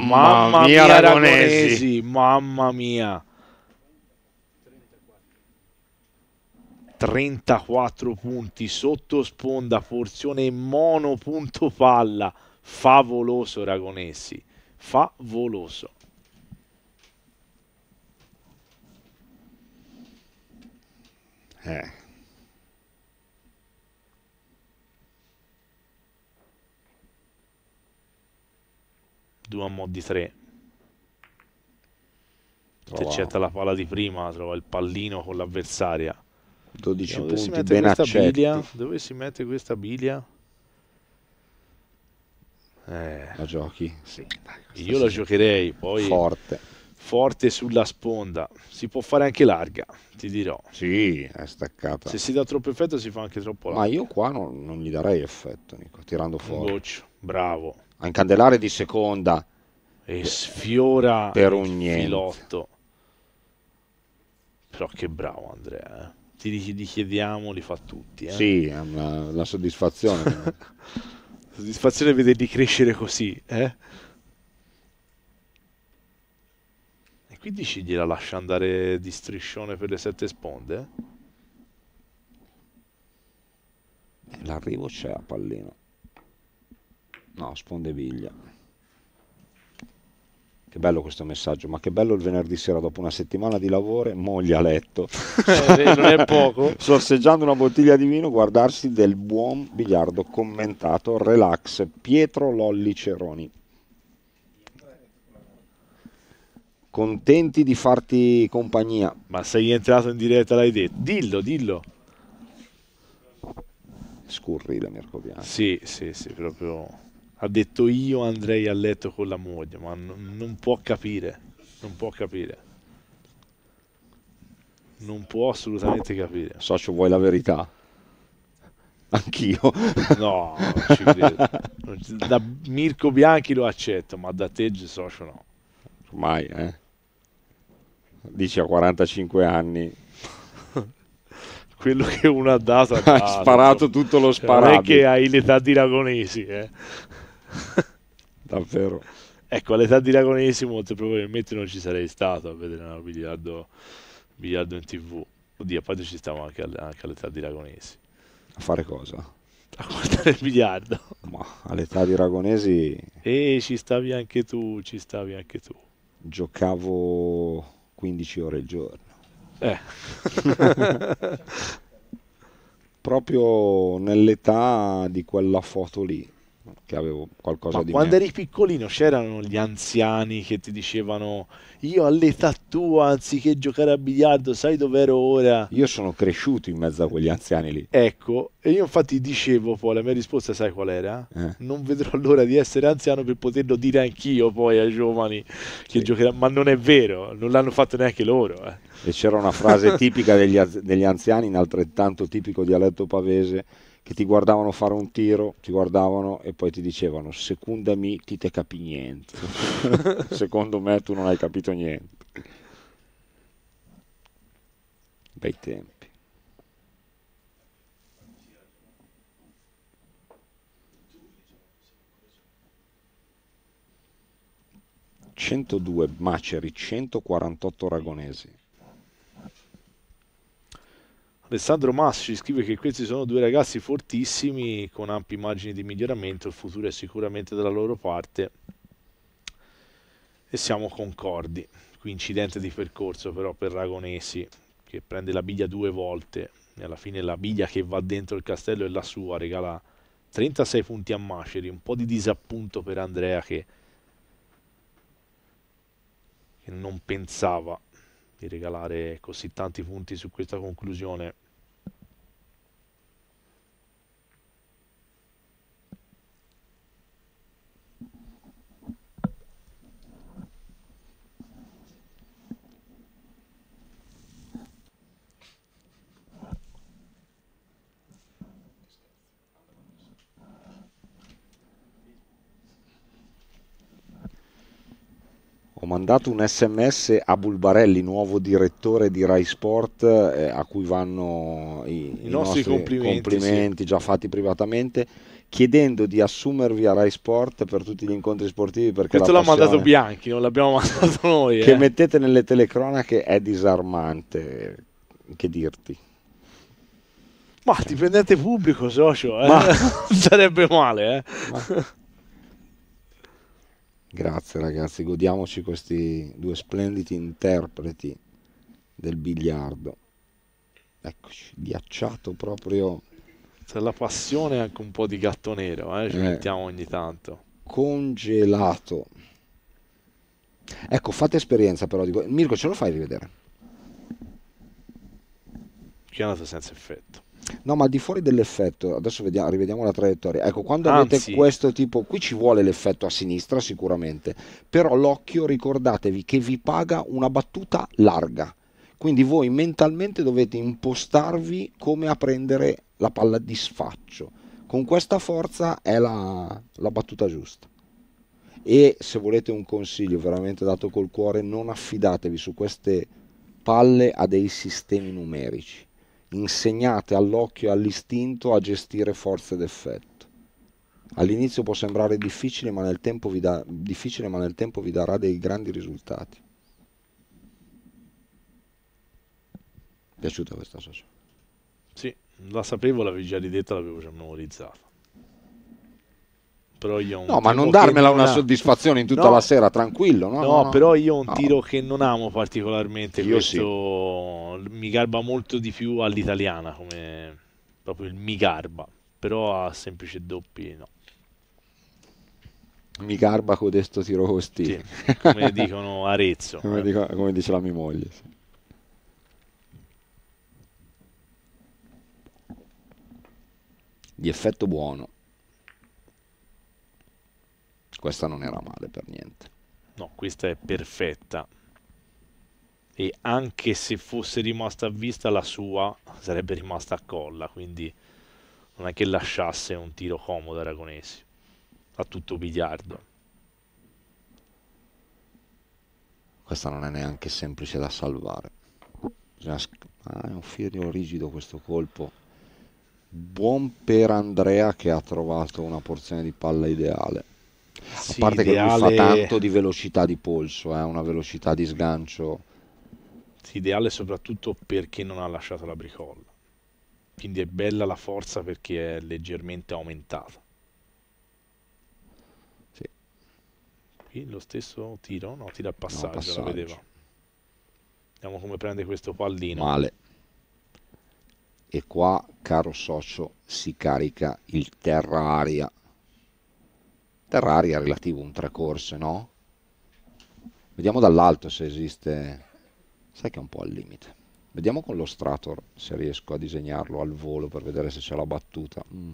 mamma mia, mia Ragonesi. Ragonesi. Mamma mia. 34 punti sotto sponda, porzione mono punto palla. Favoloso Ragonessi, favoloso. Eh. Due a mo' di tre. Se oh, wow. la palla di prima, trova il pallino con l'avversaria. 12 dove punti ben accetti. Biglia? Dove si mette questa biglia? Eh, la giochi? Sì, dai, io la giocherei poi forte. forte sulla sponda. Si può fare anche larga, ti dirò. Sì, è staccata. Se si dà troppo effetto si fa anche troppo larga. Ma io qua non, non gli darei effetto, Nico, tirando fuori. goccio, bravo. A incandelare di seconda. E sfiora per un niente. filotto. Però che bravo Andrea, eh ti richiediamo, li fa tutti. Eh? Sì, è una, una soddisfazione. la *laughs* soddisfazione vederli crescere così. Eh? E quindi ci gliela lascia andare di striscione per le sette sponde? Eh, l'arrivo c'è a pallino. No, spondeviglia. Che bello questo messaggio, ma che bello il venerdì sera dopo una settimana di lavoro, moglie a letto, *laughs* non è poco, *laughs* sorseggiando una bottiglia di vino, guardarsi del buon biliardo commentato, relax, Pietro Lolli Ceroni. Contenti di farti compagnia. Ma sei entrato in diretta, l'hai detto. Dillo, dillo. Scurri da Bianchi. Sì, sì, sì, proprio ha detto io andrei a letto con la moglie, ma n- non può capire, non può capire. Non può assolutamente capire. Sascio, vuoi la verità? Anch'io. No, non ci credo. Da Mirko Bianchi lo accetto, ma da te, Socio, no. Ormai, eh? Dici a 45 anni quello che uno ha dato ha *laughs* sparato tutto lo sparato. Non è che hai l'età di Ragonesi, eh. *laughs* Davvero. Ecco, all'età di Lagonesimo molto probabilmente non ci sarei stato a vedere un biliardo, biliardo in tv. Oddio, poi ci stavo anche, anche all'età di Lagonesi. A fare cosa? a guardare il biliardo Ma all'età di Ragonesi... E ci stavi anche tu, ci stavi anche tu. Giocavo 15 ore al giorno. Eh. *laughs* Proprio nell'età di quella foto lì che avevo qualcosa Ma di quando me. eri piccolino c'erano gli anziani che ti dicevano io all'età tua anziché giocare a biliardo sai dove ero ora io sono cresciuto in mezzo a quegli anziani lì ecco e io infatti dicevo poi la mia risposta sai qual era eh. non vedrò l'ora di essere anziano per poterlo dire anch'io poi ai giovani che sì. giocheranno ma non è vero non l'hanno fatto neanche loro eh. e c'era una frase *laughs* tipica degli, degli anziani in altrettanto tipico dialetto pavese che ti guardavano fare un tiro, ti guardavano e poi ti dicevano secundami ti te capi niente. *laughs* Secondo me tu non hai capito niente. Bei tempi. ...102 Maceri, 148 Aragonesi... Alessandro Massi scrive che questi sono due ragazzi fortissimi con ampi margini di miglioramento, il futuro è sicuramente dalla loro parte e siamo concordi. Qui incidente di percorso però per Ragonesi che prende la biglia due volte e alla fine la biglia che va dentro il castello è la sua, regala 36 punti a Maceri, un po' di disappunto per Andrea che, che non pensava di regalare così tanti punti su questa conclusione Ho mandato un sms a Bulbarelli, nuovo direttore di Rai Sport, eh, a cui vanno i, I, i nostri, nostri, complimenti, complimenti sì. già fatti privatamente, chiedendo di assumervi a Rai Sport per tutti gli incontri sportivi. Perché Questo l'ha mandato Bianchi, non l'abbiamo *laughs* mandato noi. Che eh. mettete nelle telecronache è disarmante, che dirti. Ma dipendente pubblico, socio, eh? Ma... *laughs* sarebbe male. Eh. Ma... Grazie ragazzi, godiamoci questi due splendidi interpreti del biliardo. Eccoci, ghiacciato proprio. C'è la passione anche un po' di gatto nero, eh? ci eh, mettiamo ogni tanto. Congelato. Ecco, fate esperienza però. Dico, Mirko, ce lo fai rivedere? Chiamato senza effetto. No, ma al di fuori dell'effetto, adesso vediamo, rivediamo la traiettoria. Ecco, quando Anzi. avete questo tipo, qui ci vuole l'effetto a sinistra sicuramente, però l'occhio ricordatevi che vi paga una battuta larga. Quindi voi mentalmente dovete impostarvi come a prendere la palla di sfaccio. Con questa forza è la, la battuta giusta. E se volete un consiglio veramente dato col cuore, non affidatevi su queste palle a dei sistemi numerici insegnate all'occhio e all'istinto a gestire forze d'effetto. All'inizio può sembrare difficile ma, da, difficile, ma nel tempo vi darà dei grandi risultati. Piaciuta questa sessione? Sì, la sapevo, l'avevi già ridetta, l'avevo già memorizzata però io No, ma non darmela non una ha... soddisfazione in tutta no. la sera, tranquillo, no? No, no però io ho un tiro che non amo particolarmente, io questo sì. mi garba molto di più all'italiana, come proprio il mi garba, però a semplice doppi no. Mi garba codesto tiro costì. Sì, come *laughs* dicono Arezzo. come, dico, come, dice la mia moglie. Sì. di effetto buono questa non era male per niente. No, questa è perfetta. E anche se fosse rimasta a vista la sua, sarebbe rimasta a colla, quindi non è che lasciasse un tiro comodo Aragonesi. A tutto biliardo. Questa non è neanche semplice da salvare. Ah, è un filo rigido questo colpo buon per Andrea che ha trovato una porzione di palla ideale. Sì, a parte ideale... che lui fa tanto di velocità di polso, eh, una velocità di sgancio. Sì, ideale soprattutto perché non ha lasciato la bricolla. Quindi è bella la forza perché è leggermente aumentata. Sì. Qui lo stesso tiro? No, tira a passaggio, no, passaggio. la vedeva. Vediamo come prende questo pallino. Male. E qua, caro socio, si carica il terra-aria Terraria relativo un tre corse, no? Vediamo dall'alto se esiste... Sai che è un po' al limite. Vediamo con lo Strator se riesco a disegnarlo al volo per vedere se c'è la battuta. Mm.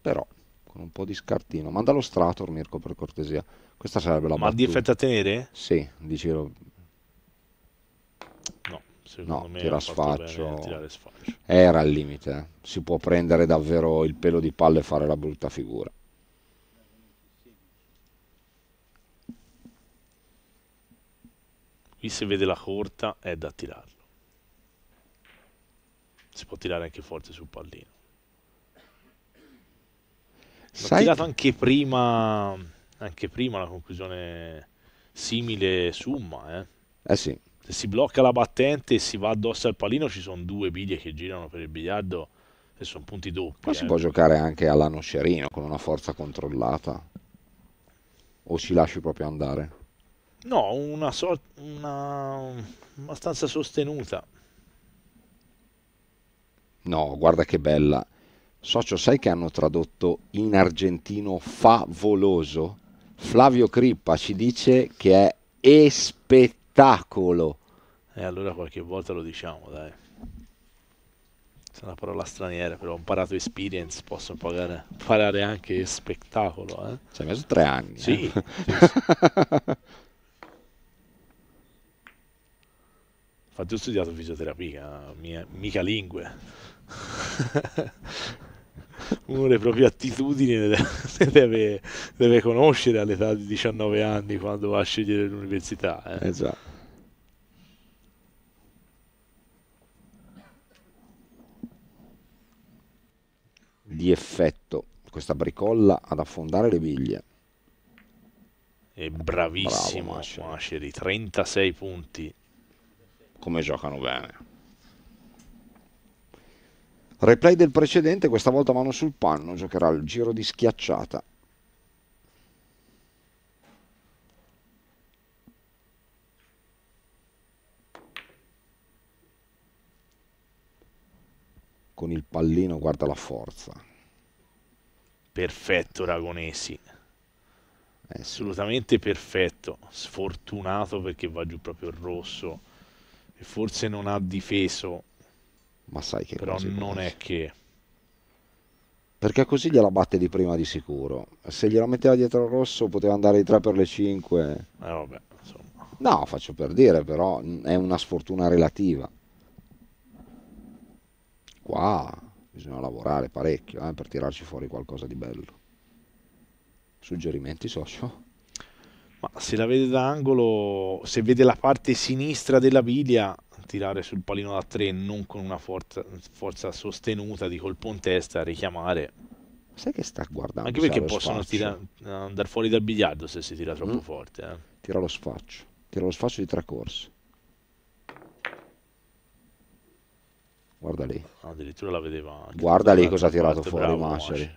Però, con un po' di scartino. Manda lo Strator, Mirko, per cortesia. Questa sarebbe la Ma battuta. Ma di effetto a tenere? Sì, dicevo. No, no me tira sfaccio. sfaccio. Era al limite. Eh. Si può prendere davvero il pelo di palle e fare la brutta figura. Qui se vede la corta è da tirarlo. Si può tirare anche forte sul pallino. L'ho Sai... tirato anche prima, anche prima la conclusione simile Summa. Eh. eh sì. Se si blocca la battente e si va addosso al pallino ci sono due biglie che girano per il biliardo e sono punti doppi. Ma eh. si può giocare anche alla Noscerino con una forza controllata. O si lasci proprio andare? No, una sorta... Una... abbastanza sostenuta. No, guarda che bella. Socio, sai che hanno tradotto in argentino favoloso? Flavio Crippa ci dice che è spettacolo. E eh, allora qualche volta lo diciamo, dai. È una parola straniera, però ho imparato experience, posso pagare, imparare anche spettacolo. Eh? Ci hai messo tre anni. Sì. Eh? sì, sì. *laughs* Infatti ho studiato fisioterapia, mia, mica lingue. *laughs* Uno le proprie attitudini le deve, deve conoscere all'età di 19 anni quando va a scegliere l'università. Eh. Esatto. Di effetto, questa bricolla ad affondare le biglie. E bravissimo Bravo, Masceri. Masceri, 36 punti come giocano bene. Replay del precedente, questa volta mano sul panno, giocherà il giro di schiacciata. Con il pallino guarda la forza. Perfetto Ragonesi. Eh sì. Assolutamente perfetto. Sfortunato perché va giù proprio il rosso e forse non ha difeso. Ma sai che però non è che perché così gliela batte di prima di sicuro. Se gliela metteva dietro il rosso poteva andare di 3 per le 5. Eh vabbè, insomma. No, faccio per dire, però mm, è una sfortuna relativa. Qua bisogna lavorare parecchio eh, per tirarci fuori qualcosa di bello. Suggerimenti, socio? ma se la vede da angolo, se vede la parte sinistra della biglia, tirare sul pallino da tre non con una forza, forza, sostenuta di colpo in testa, richiamare. Sai che sta guardando? Anche perché possono tira, andare fuori dal biliardo se si tira troppo mm. forte. Eh. Tira lo sfaccio, tira lo sfaccio di tre corsi. Guarda lì. Ah, addirittura la vedeva. Guarda lì cosa ha tirato parte. fuori Bravo, Masceri.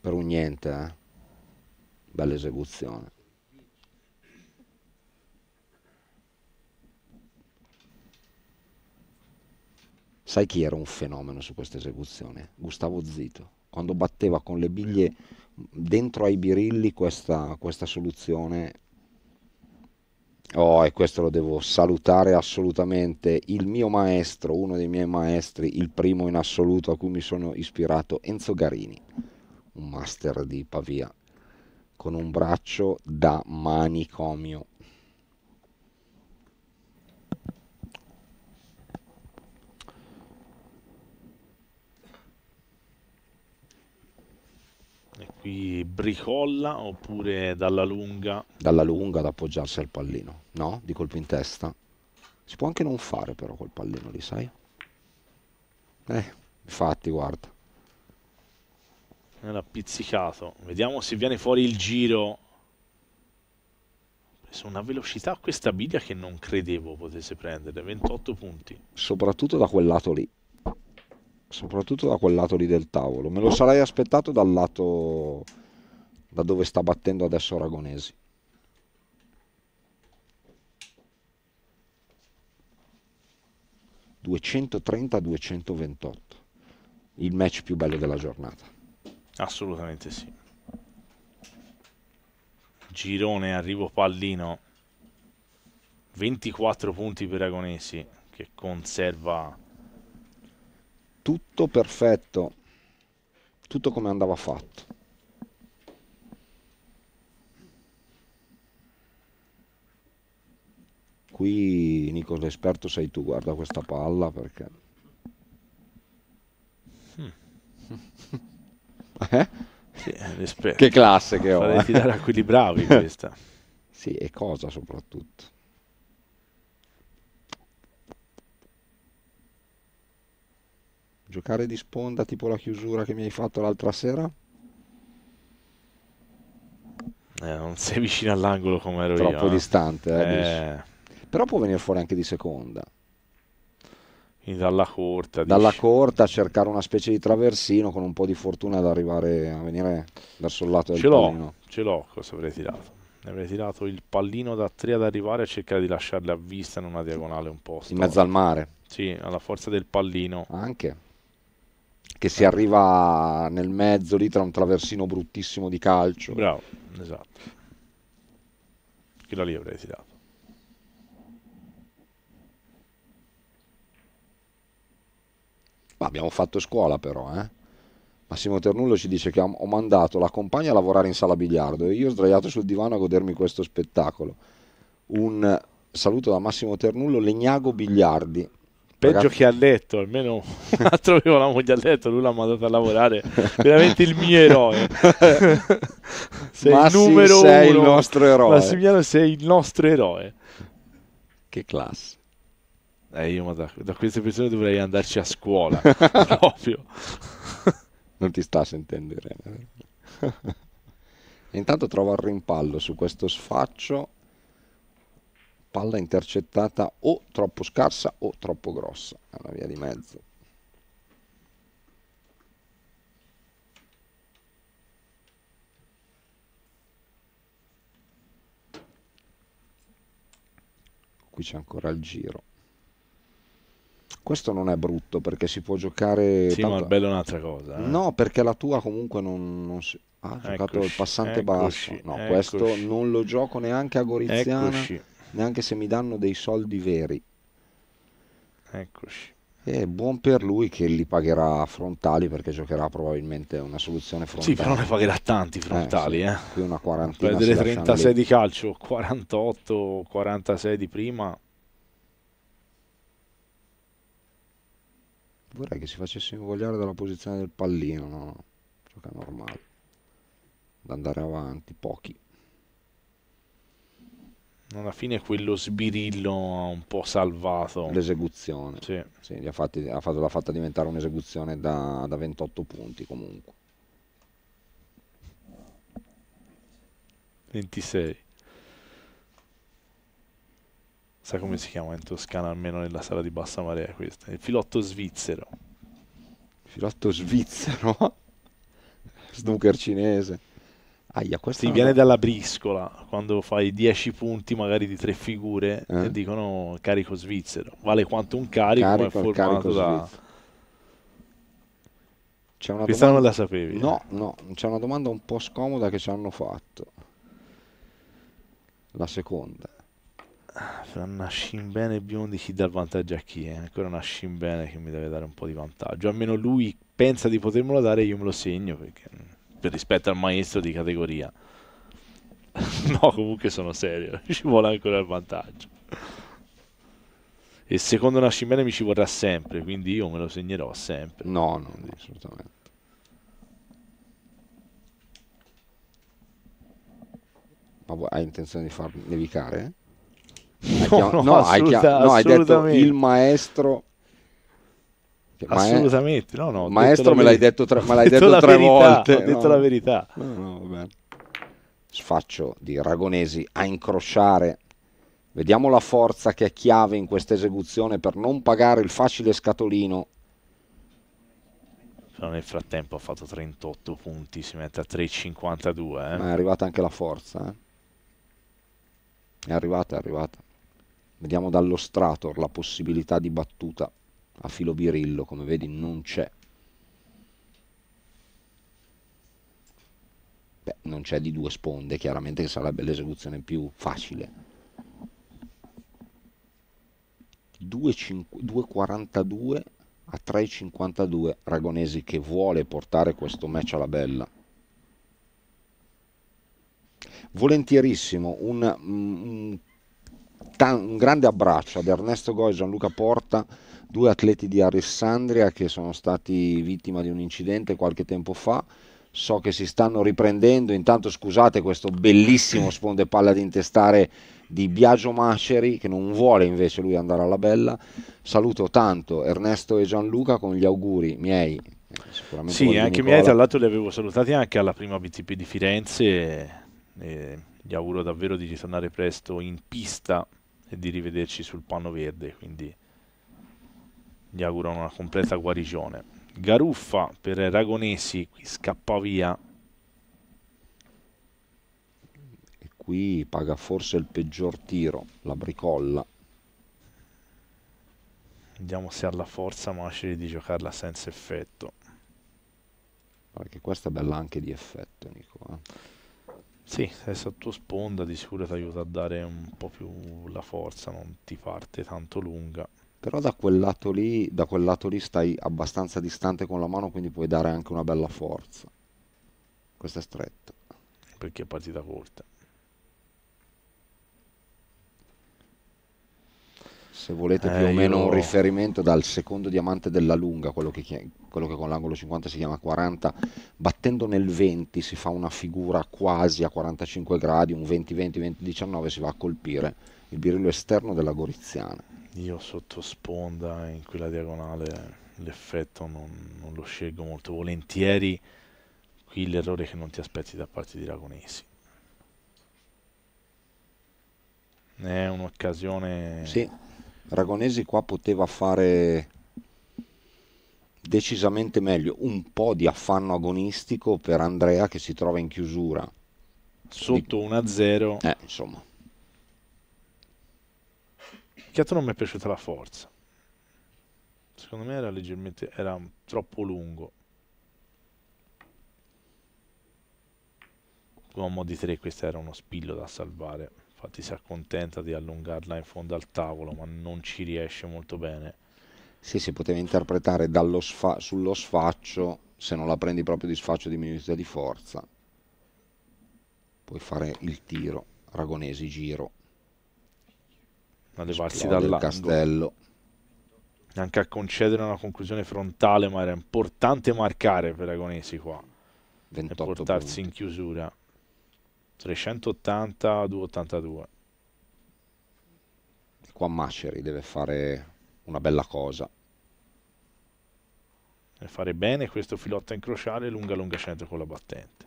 Per un niente, eh. Bella esecuzione. Sai chi era un fenomeno su questa esecuzione? Gustavo Zito, quando batteva con le biglie dentro ai birilli questa, questa soluzione. Oh, e questo lo devo salutare assolutamente. Il mio maestro, uno dei miei maestri, il primo in assoluto a cui mi sono ispirato, Enzo Garini, un master di Pavia, con un braccio da manicomio qui bricolla oppure dalla lunga? Dalla lunga ad appoggiarsi al pallino, no? Di colpo in testa. Si può anche non fare però col pallino lì, sai? Eh, infatti, guarda. Era pizzicato. Vediamo se viene fuori il giro. Su una velocità questa biglia che non credevo potesse prendere. 28 punti. Soprattutto da quel lato lì soprattutto da quel lato lì del tavolo. Me lo ah. sarei aspettato dal lato da dove sta battendo adesso Aragonesi. ...230-228... ...il match più bello della giornata... ...assolutamente sì... ...girone, arrivo pallino... ...24 punti per Agonesi... ...che conserva tutto perfetto, tutto come andava fatto. Qui Nico l'esperto sei tu, guarda questa palla perché... Hmm. eh? sì, eh, che classe che ho! Farei eh? dare a quelli bravi questa. sì, e cosa soprattutto. Giocare di sponda tipo la chiusura che mi hai fatto l'altra sera? Eh, non sei vicino all'angolo come ero Troppo io. Troppo eh. distante, eh, eh. Però può venire fuori anche di seconda. Quindi dalla corta. Dalla dici. corta cercare una specie di traversino con un po' di fortuna ad arrivare a venire verso il lato del ce pallino. Ce l'ho, cosa avrei tirato? avrei tirato il pallino da tre ad arrivare a cercare di lasciarle a vista in una diagonale un po'. Storica. In mezzo al mare. Sì, alla forza del pallino. Anche che si arriva nel mezzo lì tra un traversino bruttissimo di calcio. Bravo, esatto. la lì avrei tirato. Ma abbiamo fatto scuola però, eh? Massimo Ternullo ci dice che ho mandato la compagna a lavorare in sala biliardo e io sdraiato sul divano a godermi questo spettacolo. Un saluto da Massimo Ternullo, Legnago Biliardi. Peggio Ragazzi. che a letto, almeno un altro aveva la moglie a letto, lui l'ha mandato a lavorare. Veramente il mio eroe. *laughs* sei Massi, il numero sei uno. il nostro eroe. Massimiliano sei il nostro eroe. Che classe. Eh, io da, da, queste persone dovrei andarci a scuola, *laughs* proprio. Non ti sta a sentire *laughs* Intanto trovo il rimpallo su questo sfaccio palla intercettata o troppo scarsa o troppo grossa, alla via di mezzo. Qui c'è ancora il giro. Questo non è brutto perché si può giocare... Sì, tanto... ma il bello è un'altra cosa. Eh? No, perché la tua comunque non, non si... Ah, ha ecco giocato eccoci, il passante eccoci, basso. No, eccoci. questo non lo gioco neanche a Goriziana. Eccoci neanche se mi danno dei soldi veri. Eccoci. E buon per lui che li pagherà frontali perché giocherà probabilmente una soluzione frontale. Sì, però ne pagherà tanti eh, frontali. Eh, sì. eh. Qui una quarantina. Perdere 36 di calcio, 48, 46 di prima. Vorrei che si facesse invogliare dalla posizione del pallino, no? Gioca normale. Ad andare avanti, pochi alla fine quello sbirillo ha un po' salvato l'esecuzione. Sì. Sì, l'ha, fatto, l'ha fatta diventare un'esecuzione da, da 28 punti comunque. 26. sai come si chiama in Toscana, almeno nella sala di bassa marea questa? Il filotto svizzero. Filotto svizzero? *laughs* Snooker cinese. Aia, questa... Sì, viene dalla briscola, quando fai 10 punti magari di tre figure eh? e dicono carico svizzero. Vale quanto un carico, carico ma è formato da... C'è una Questa domanda... non la sapevi? No, no, c'è una domanda un po' scomoda che ci hanno fatto. La seconda. Fra una Scimbene e Biondi chi dà il vantaggio a chi? È eh, ancora una Scimbene che mi deve dare un po' di vantaggio. Almeno lui pensa di potermelo dare io me lo segno perché mm, rispetto al maestro di categoria. *laughs* no, comunque sono serio, *laughs* ci vuole ancora il vantaggio. E secondo Nascimene mi ci vorrà sempre, quindi io me lo segnerò sempre. No, non no, assolutamente. Ma hai intenzione di far nevicare? *laughs* No, hai no, no, assoluta, no, hai detto il maestro Assolutamente, è... no, no. Maestro, me l'hai detto tre, me l'hai *laughs* detto detto tre verità, volte. Ho detto no. la verità. No, no, vabbè. Sfaccio di Ragonesi a incrociare. Vediamo la forza che è chiave in questa esecuzione per non pagare il facile scatolino. Però nel frattempo ha fatto 38 punti, si mette a 3,52. Eh. Ma è arrivata anche la forza. Eh. È arrivata, è arrivata. Vediamo dallo Strator la possibilità di battuta a filo birillo come vedi non c'è Beh, non c'è di due sponde chiaramente che sarebbe l'esecuzione più facile 2,42 a 3,52 Ragonesi che vuole portare questo match alla bella volentierissimo un, mm, un, un grande abbraccio ad Ernesto Goi, Gianluca Porta due atleti di Alessandria che sono stati vittima di un incidente qualche tempo fa. So che si stanno riprendendo. Intanto scusate questo bellissimo sponde palla di intestare di Biagio Maceri che non vuole invece lui andare alla bella. Saluto tanto Ernesto e Gianluca con gli auguri miei. Sicuramente sì, anche miei, tra l'altro li avevo salutati anche alla prima BTP di Firenze. e gli auguro davvero di ritornare presto in pista e di rivederci sul panno verde. Quindi gli auguro una completa guarigione. Garuffa per Ragonesi, qui scappa via. E qui paga forse il peggior tiro, la bricolla. Vediamo se ha la forza ma Maceri di giocarla senza effetto. Perché questa è bella anche di effetto, Nico. Eh? Sì, se sotto sponda di sicuro ti aiuta a dare un po' più la forza, non ti parte tanto lunga però da quel, lato lì, da quel lato lì stai abbastanza distante con la mano, quindi puoi dare anche una bella forza. Questa è stretta. Perché è partita corta. Se volete più eh, o meno io... un riferimento dal secondo diamante della lunga, quello che, quello che con l'angolo 50 si chiama 40, battendo nel 20 si fa una figura quasi a 45 gradi, un 20-20-20-19 si va a colpire il birillo esterno della Goriziana io sotto sponda in quella diagonale l'effetto non, non, lo scelgo molto volentieri qui l'errore che non ti aspetti da parte di Ragonesi è un'occasione sì Ragonesi qua poteva fare decisamente meglio un po' di affanno agonistico per Andrea che si trova in chiusura sotto 1-0 eh, insomma picchiato non mi è piaciuta la forza. Secondo me era leggermente... era troppo lungo. Uomo di 3, questo era uno spillo da salvare. Infatti si accontenta di allungarla in fondo al tavolo, ma non ci riesce molto bene. Sì, si poteva interpretare dallo sfa sullo sfaccio, se non la prendi proprio di sfaccio diminuita di forza. Puoi fare il tiro, Ragonesi giro a levarsi dall'angolo. Castello. Anche a concedere una conclusione frontale, ma era importante marcare per Agonesi qua. E portarsi punti. in chiusura. 380, 282. Qua Masceri deve fare una bella cosa. Deve fare bene questo filotto a incrociare, lunga lunga centro con la battente.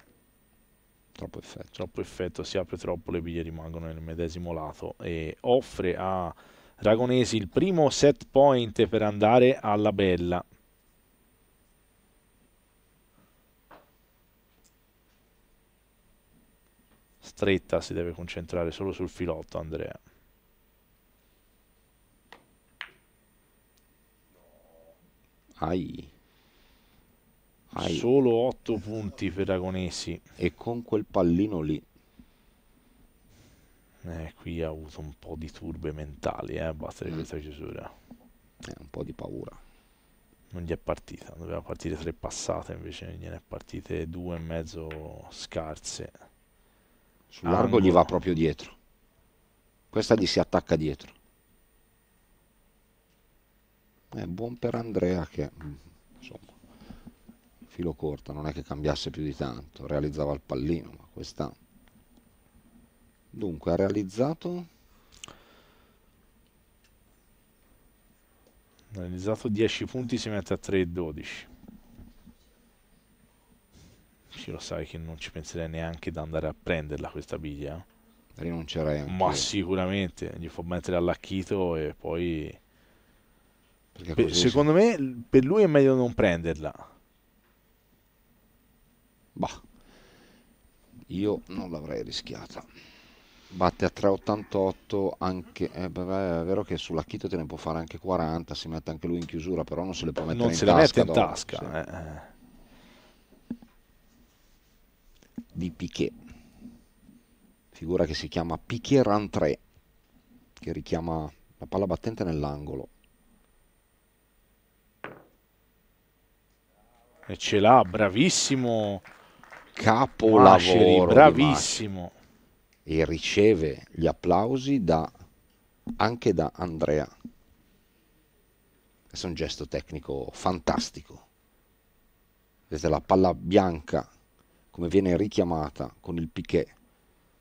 Troppo effetto. troppo effetto. si apre troppo, le biglie rimangono nel medesimo lato e offre a Ragonesi il primo set point per andare alla bella. Stretta si deve concentrare solo sul filotto Andrea. Ai. Ai. Solo 8 punti per Ferragonesi. E con quel pallino lì. Eh, qui ha avuto un po' di turbe mentali, eh, basta di mm. questa chiusura. Eh, un po' di paura. Non gli è partita, doveva partire tre passate, invece gliene è partite due e mezzo scarse. Sul Angolo. gli va proprio dietro. Questa gli si attacca dietro. È buon per Andrea che mm, tiro corta, non è che cambiasse più di tanto, realizzava il pallino, ma questa... Dunque, ha realizzato... Ha realizzato 10 punti, si mette a 3,12. Ci lo sai che non ci penserei neanche ad andare a prenderla questa biglia. Eh. Rinuncerei anche. Ma sicuramente, gli fa mettere all'acchito e poi... Per, secondo me per lui è meglio non prenderla Bah, io non l'avrei rischiata. Batte a 3,88 anche, eh, beh, è vero che sulla Chito te ne può fare anche 40, si mette anche lui in chiusura, però non se le può mettere non in tasca. le mette in tasca sì. eh. Di Piquet. Figura che si chiama Piquet Run 3, che richiama la palla battente nell'angolo. E ce l'ha, bravissimo capolavoro Mascheri, bravissimo e riceve gli applausi da, anche da Andrea questo è un gesto tecnico fantastico vedete la palla bianca come viene richiamata con il piquet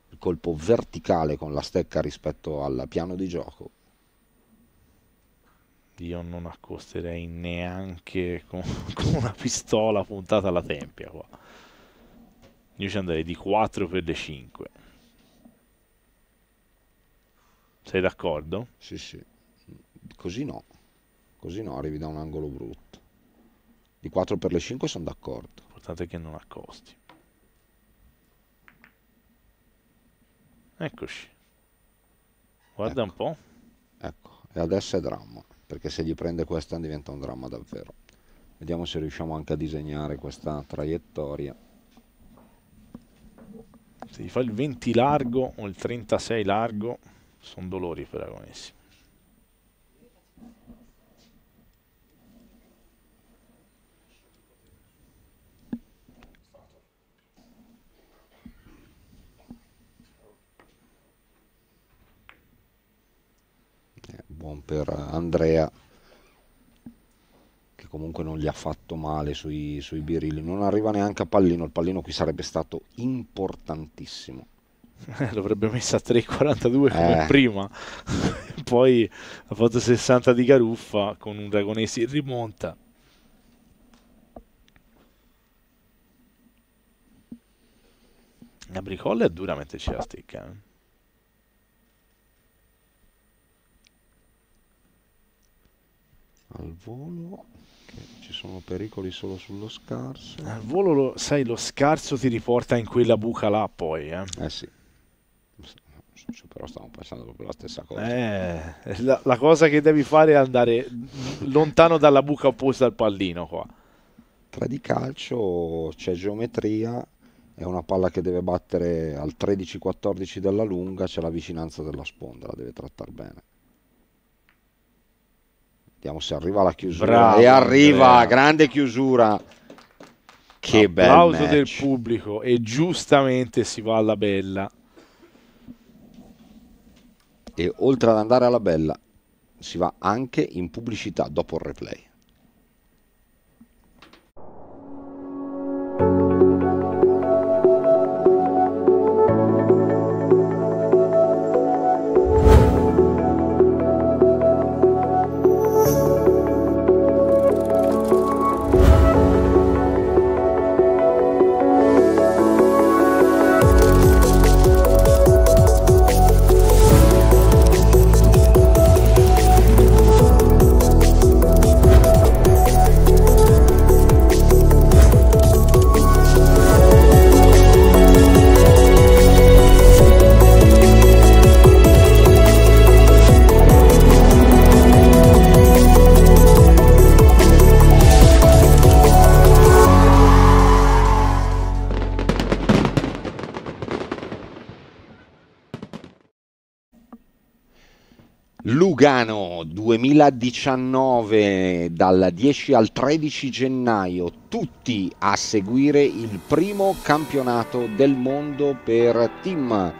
il colpo verticale con la stecca rispetto al piano di gioco io non accosterei neanche con, *laughs* con una pistola puntata alla tempia qua io ci andrei di 4 per le 5. Sei d'accordo? Sì, sì. Così no. Così no, arrivi da un angolo brutto. Di 4 per le 5 sono d'accordo. L'importante è che non accosti. Eccoci. Guarda ecco. un po'. Ecco, e adesso è dramma, perché se gli prende questa diventa un dramma davvero. Vediamo se riusciamo anche a disegnare questa traiettoria se gli fa il 20 largo o il 36 largo sono dolori per agonissimo eh, buon per Andrea comunque non gli ha fatto male sui, sui birilli, non arriva neanche a pallino, il pallino qui sarebbe stato importantissimo. *laughs* L'avrebbe messa a 3,42 eh. come prima, *laughs* poi ha fatto 60 di Garuffa con un Dragonesi in rimonta. La bricolla è dura mentre la sticca. Eh. al volo ci sono pericoli solo sullo scarso. Al volo, lo, sai, lo scarso ti riporta in quella buca là poi. Eh, eh sì. Però stiamo pensando proprio la stessa cosa. Eh, la, la, cosa che devi fare è andare lontano dalla buca opposta al pallino qua. 3 di calcio, c'è geometria, è una palla che deve battere al 13-14 della lunga, c'è la vicinanza della sponda, la deve trattare bene. Vediamo se arriva la chiusura. Bravo, e arriva, Andrea. grande chiusura. Che bello. Applauso del pubblico e giustamente si va alla bella. E oltre ad andare alla bella, si va anche in pubblicità dopo il replay. Lugano 2019 dal 10 al 13 gennaio tutti a seguire il primo campionato del mondo per team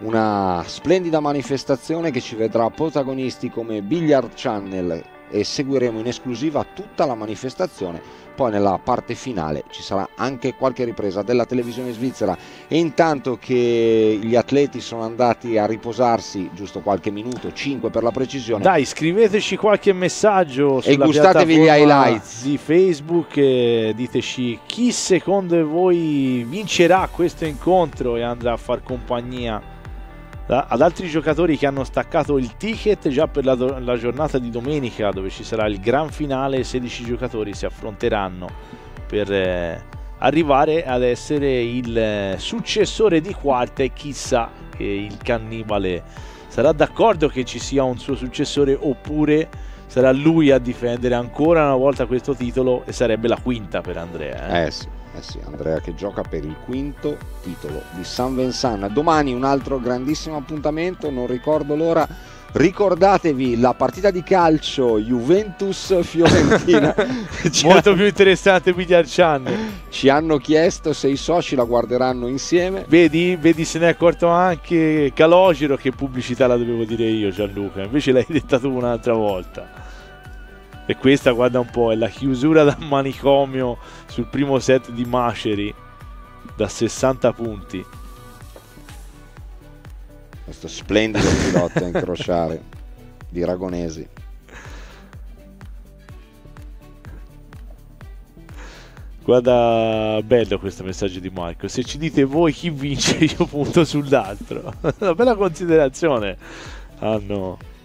una splendida manifestazione che ci vedrà protagonisti come Billiard Channel e seguiremo in esclusiva tutta la manifestazione poi nella parte finale ci sarà anche qualche ripresa della televisione svizzera e intanto che gli atleti sono andati a riposarsi giusto qualche minuto 5 per la precisione dai scriveteci qualche messaggio e gustatevi gli highlights di facebook e diteci chi secondo voi vincerà questo incontro e andrà a far compagnia ad altri giocatori che hanno staccato il ticket già per la, la giornata di domenica dove ci sarà il gran finale, 16 giocatori si affronteranno per eh, arrivare ad essere il eh, successore di quarta e chissà che il cannibale sarà d'accordo che ci sia un suo successore oppure sarà lui a difendere ancora una volta questo titolo e sarebbe la quinta per Andrea. Eh, eh sì. Eh sì, Andrea che gioca per il quinto titolo di San Vensan. Domani un altro grandissimo appuntamento, non ricordo l'ora. Ricordatevi la partita di calcio Juventus-Fiorentina. *laughs* Molto più interessante quindi al Chan. Ci hanno chiesto se i soci la guarderanno insieme. Vedi, vedi se ne è accorto anche Calogero che pubblicità la dovevo dire io Gianluca, invece l'hai detta tu un'altra volta. E questa, guarda un po', è la chiusura da manicomio sul primo set di Maceri da 60 punti. Questo splendido pilota a incrociare di Ragonesi. Guarda, bello questo messaggio di Marco. Se ci dite voi chi vince, io punto sull'altro. *laughs* Una bella considerazione. Ah no.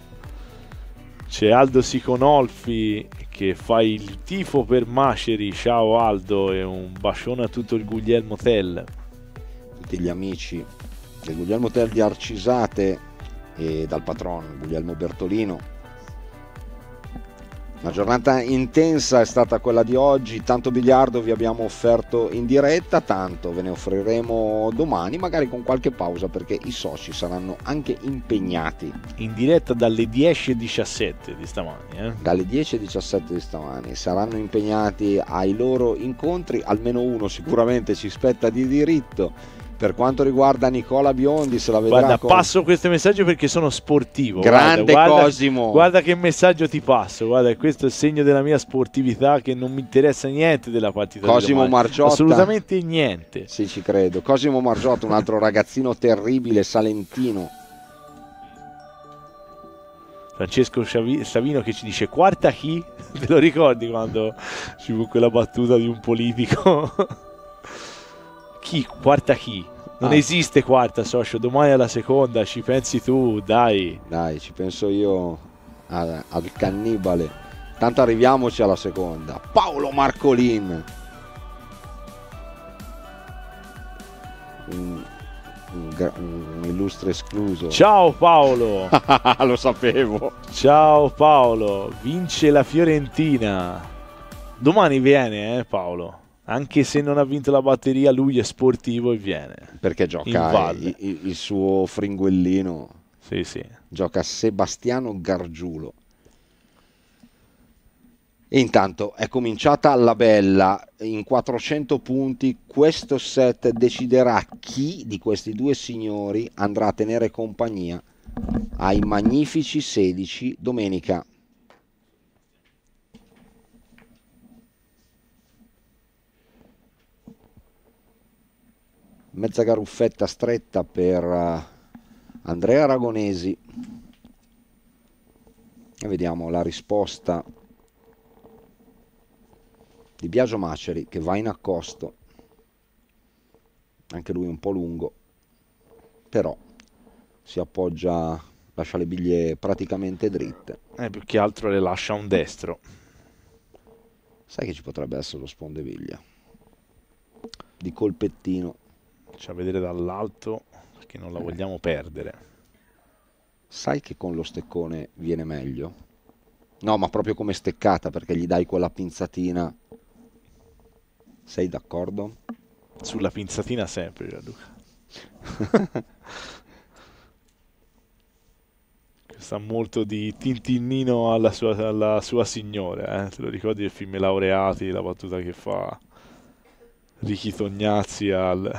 C'è Aldo Siconolfi che fa il tifo per Maceri. Ciao Aldo e un bacione a tutto il Guglielmo Tell. Tutti gli amici del Guglielmo Tell di Arcisate e dal patron Guglielmo Bertolino una giornata intensa è stata quella di oggi, tanto biliardo vi abbiamo offerto in diretta, tanto ve ne offriremo domani, magari con qualche pausa perché i soci saranno anche impegnati. In diretta dalle 10.17 di stamani. Eh? Dalle 10.17 di stamani saranno impegnati ai loro incontri, almeno uno sicuramente ci spetta di diritto per quanto riguarda Nicola Biondi, se la vedrà Guarda, con... passo questo messaggio perché sono sportivo. Grande guarda, guarda, Cosimo. Guarda che messaggio ti passo. Guarda, questo è il segno della mia sportività che non mi interessa niente della partita. Cosimo Marciotta. Assolutamente niente. Sì, ci credo. Cosimo Marciotta, un altro ragazzino terribile salentino. Francesco Savino che ci dice quarta chi? *laughs* Te lo ricordi quando ci fu quella battuta di un politico? *laughs* chi, quarta chi? Non ah. esiste quarta, socio. Domani è la seconda, ci pensi tu, dai. Dai, ci penso io al, al cannibale. Tanto arriviamoci alla seconda. Paolo Marcolin. Un, un, un illustre escluso. Ciao Paolo. *laughs* Lo sapevo. Ciao Paolo. Vince la Fiorentina. Domani viene, eh Paolo anche se non ha vinto la batteria, lui è sportivo e viene. Perché gioca il, il, suo fringuellino. Sì, sì. Gioca Sebastiano Gargiulo. E intanto è cominciata la bella in 400 punti. Questo set deciderà chi di questi due signori andrà a tenere compagnia ai magnifici 16 domenica. mezza garuffetta stretta per eh, Andrea Aragonesi e vediamo la risposta di Biagio Maceri che va in accosto anche lui un po' lungo però si appoggia lascia le biglie praticamente dritte eh, più che altro le lascia un destro sai che ci potrebbe essere lo spondeviglia di colpettino faccia vedere dall'alto perché non la vogliamo perdere. Sai che con lo steccone viene meglio? No, ma proprio come steccata perché gli dai quella pinzatina. Sei d'accordo? Sulla pinzatina sempre, Gianluca. *laughs* Sta molto di tintinnino alla sua, alla sua signora, eh? te lo ricordi il film Laureati, la battuta che fa? Ricky Tognazzi al...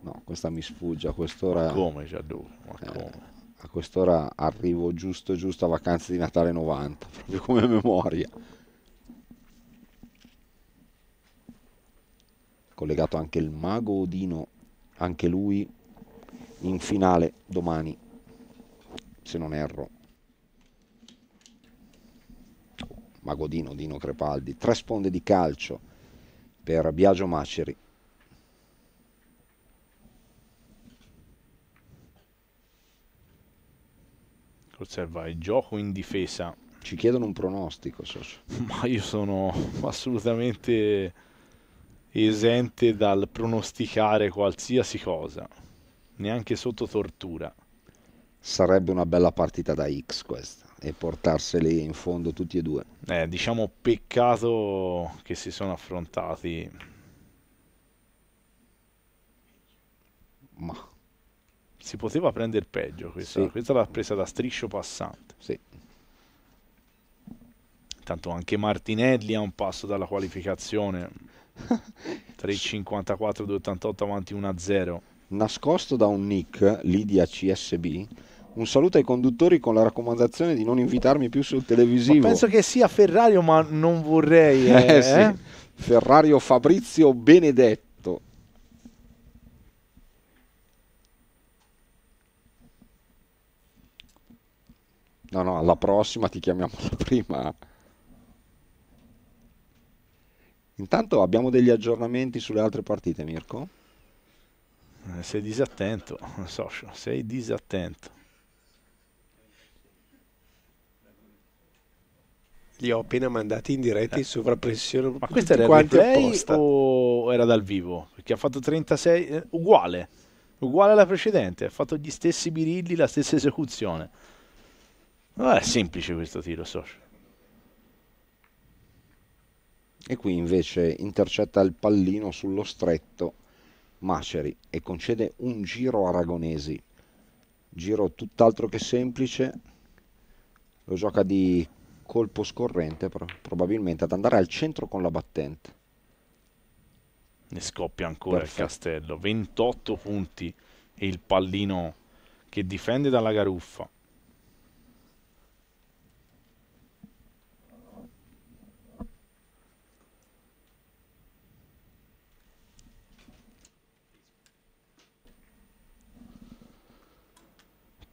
No, questa mi sfugge a quest'ora. Ma come Giaddu? Ma eh, a quest'ora arrivo giusto giusto a vacanze di Natale 90, *laughs* proprio come memoria. Collegato anche il mago Odino, anche lui in finale domani, se non erro. Magodino, Dino Crepaldi, tre sponde di calcio per Biagio Maceri. Osserva il gioco in difesa. Ci chiedono un pronostico, Soso. *laughs* Ma io sono assolutamente esente dal pronosticare qualsiasi cosa, neanche sotto tortura. Sarebbe una bella partita da X questa e portarseli in fondo tutti e due. Eh, diciamo peccato che si sono affrontati. Ma si poteva prendere peggio questa, sì. questa l'ha presa da striscio passante. Sì. Tanto anche Martinelli ha un passo dalla qualificazione. 3.54, *laughs* 2.88 avanti 1-0. Nascosto da un nick Lidia CSB, un saluto ai conduttori con la raccomandazione di non invitarmi più sul televisivo. Ma penso che sia Ferrario, ma non vorrei. Eh, eh, sì. Eh? Ferrario Fabrizio Benedetto. No, no, alla prossima ti chiamiamo la *laughs* prima. Intanto abbiamo degli aggiornamenti sulle altre partite, Mirko? Eh, sei disattento, socio, *laughs* sei disattento. li ho appena mandati in diretta in eh. sovrappressione. Ma questa era quanti apposta. o era dal vivo? Perché ha fatto 36 eh, uguale, uguale alla precedente, ha fatto gli stessi birilli, la stessa esecuzione. Non è semplice questo tiro, socio. E qui invece intercetta il pallino sullo stretto Maceri e concede un giro Aragonesi. Giro tutt'altro che semplice. Lo gioca di colpo scorrente però, probabilmente ad andare al centro con la battente ne scoppia ancora Perfetto. il castello 28 punti e il pallino che difende dalla garuffa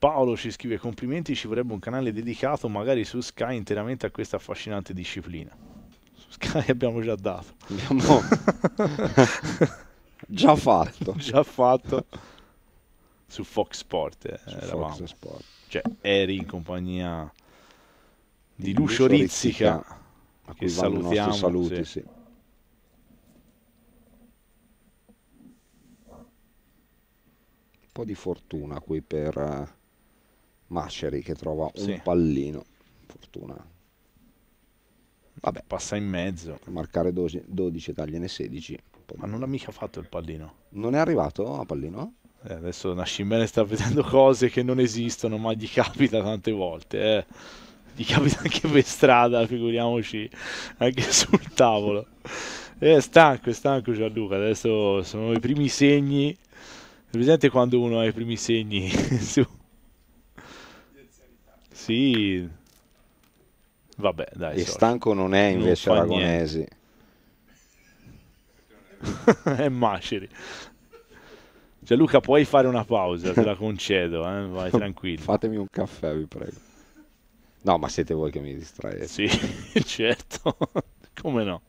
Paolo ci scrive complimenti, ci vorrebbe un canale dedicato magari su Sky interamente a questa affascinante disciplina. Su Sky *laughs* abbiamo già dato. Abbiamo... *laughs* già fatto. già fatto. Su Fox Sport eh, su eravamo. Fox Sport. Cioè, eri in compagnia di, di Lucio, Lucio Rizzica, Rizzica a cui salutiamo. Saluti, sì. Sì. Un po' di fortuna qui per eh, Masceri che trova sì. un pallino. Fortuna. Vabbè. Passa in mezzo. Marcare 12, 12 tagliene 16. Ma non ha mica fatto il pallino. Non è arrivato a pallino? Eh, adesso Nascimene sta vedendo cose che non esistono, ma gli capita tante volte. Eh. Gli capita anche per strada, figuriamoci, anche sul tavolo. È eh, stanco, è stanco Gianluca. Adesso sono i primi segni. È presente quando uno ha i primi segni *laughs* su sì. Vabbè, dai. E sorry. stanco non è invece non Aragonesi. *laughs* è Masceri. Gianluca, puoi fare una pausa, te la concedo, eh? vai *laughs* tranquillo. Fatemi un caffè, vi prego. No, ma siete voi che mi distraete. Sì, *laughs* certo. Come no?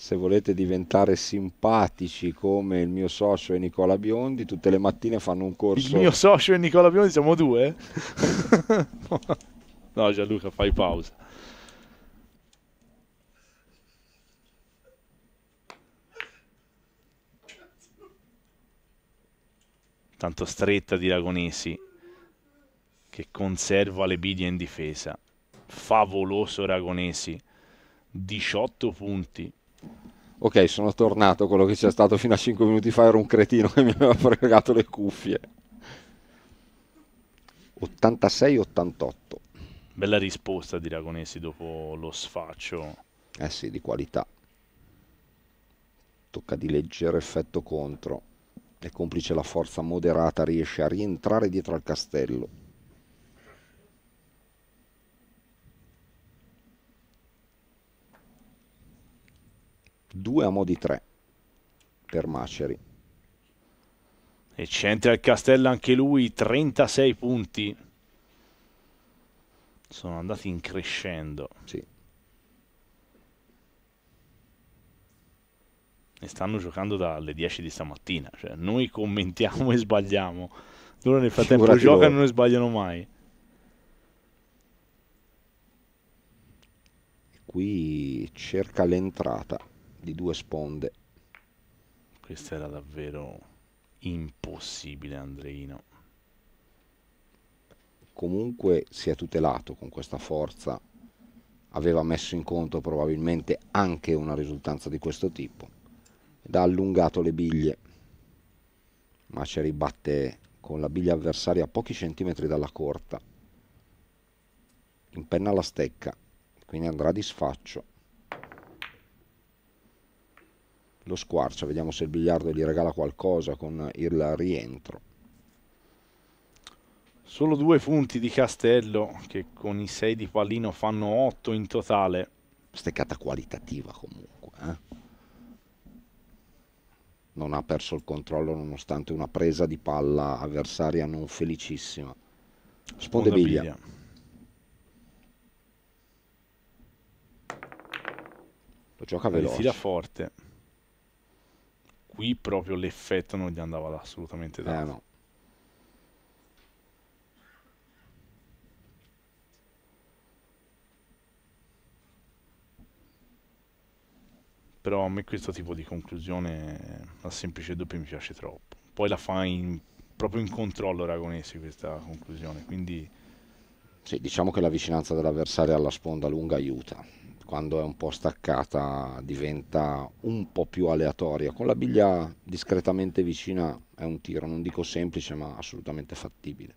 se volete diventare simpatici come il mio socio e Nicola Biondi, tutte le mattine fanno un corso. Il mio socio e Nicola Biondi siamo due? *laughs* no, Gianluca, fai pausa. Tanto stretta di Ragonesi che conserva le bidie in difesa. Favoloso Ragonesi, 18 punti ok sono tornato, quello che c'è stato fino a 5 minuti fa era un cretino che mi aveva fregato le cuffie. 86-88. Bella risposta di Ragonesi dopo lo sfaccio. Eh sì, di qualità. Tocca di leggero effetto contro. E complice la forza moderata riesce a rientrare dietro al castello 2 a mo' di 3 per Maceri. E c'entra il Castello anche lui, 36 punti. Sono andati in crescendo. Sì. E stanno giocando dalle 10 di stamattina. Cioè, noi commentiamo *laughs* e sbagliamo. Loro nel frattempo Figurati giocano loro. e non sbagliano mai. qui cerca l'entrata di due sponde. Questo era davvero impossibile, Andreino. Comunque si è tutelato con questa forza, aveva messo in conto probabilmente anche una risultanza di questo tipo ed ha allungato le biglie, ma ci ribatte con la biglia avversaria a pochi centimetri dalla corta. Impenna la stecca, quindi andrà di sfaccio. lo squarcia, vediamo se il biliardo gli regala qualcosa con il rientro. Solo due punti di Castello che con i 6 di Pallino fanno 8 in totale. Steccata qualitativa comunque. Eh? Non ha perso il controllo nonostante una presa di palla avversaria non felicissima. biglia. Lo gioca veloce. Lo Fila forte qui proprio l'effetto non gli andava assolutamente eh, dato. Eh, no. Però a me questo tipo di conclusione la semplice doppia, mi piace troppo. Poi la fa in, proprio in controllo Ragonesi questa conclusione, quindi... Sì, diciamo che la vicinanza dell'avversario alla sponda lunga aiuta quando è un po' staccata diventa un po' più aleatoria. Con la biglia discretamente vicina è un tiro, non dico semplice, ma assolutamente fattibile.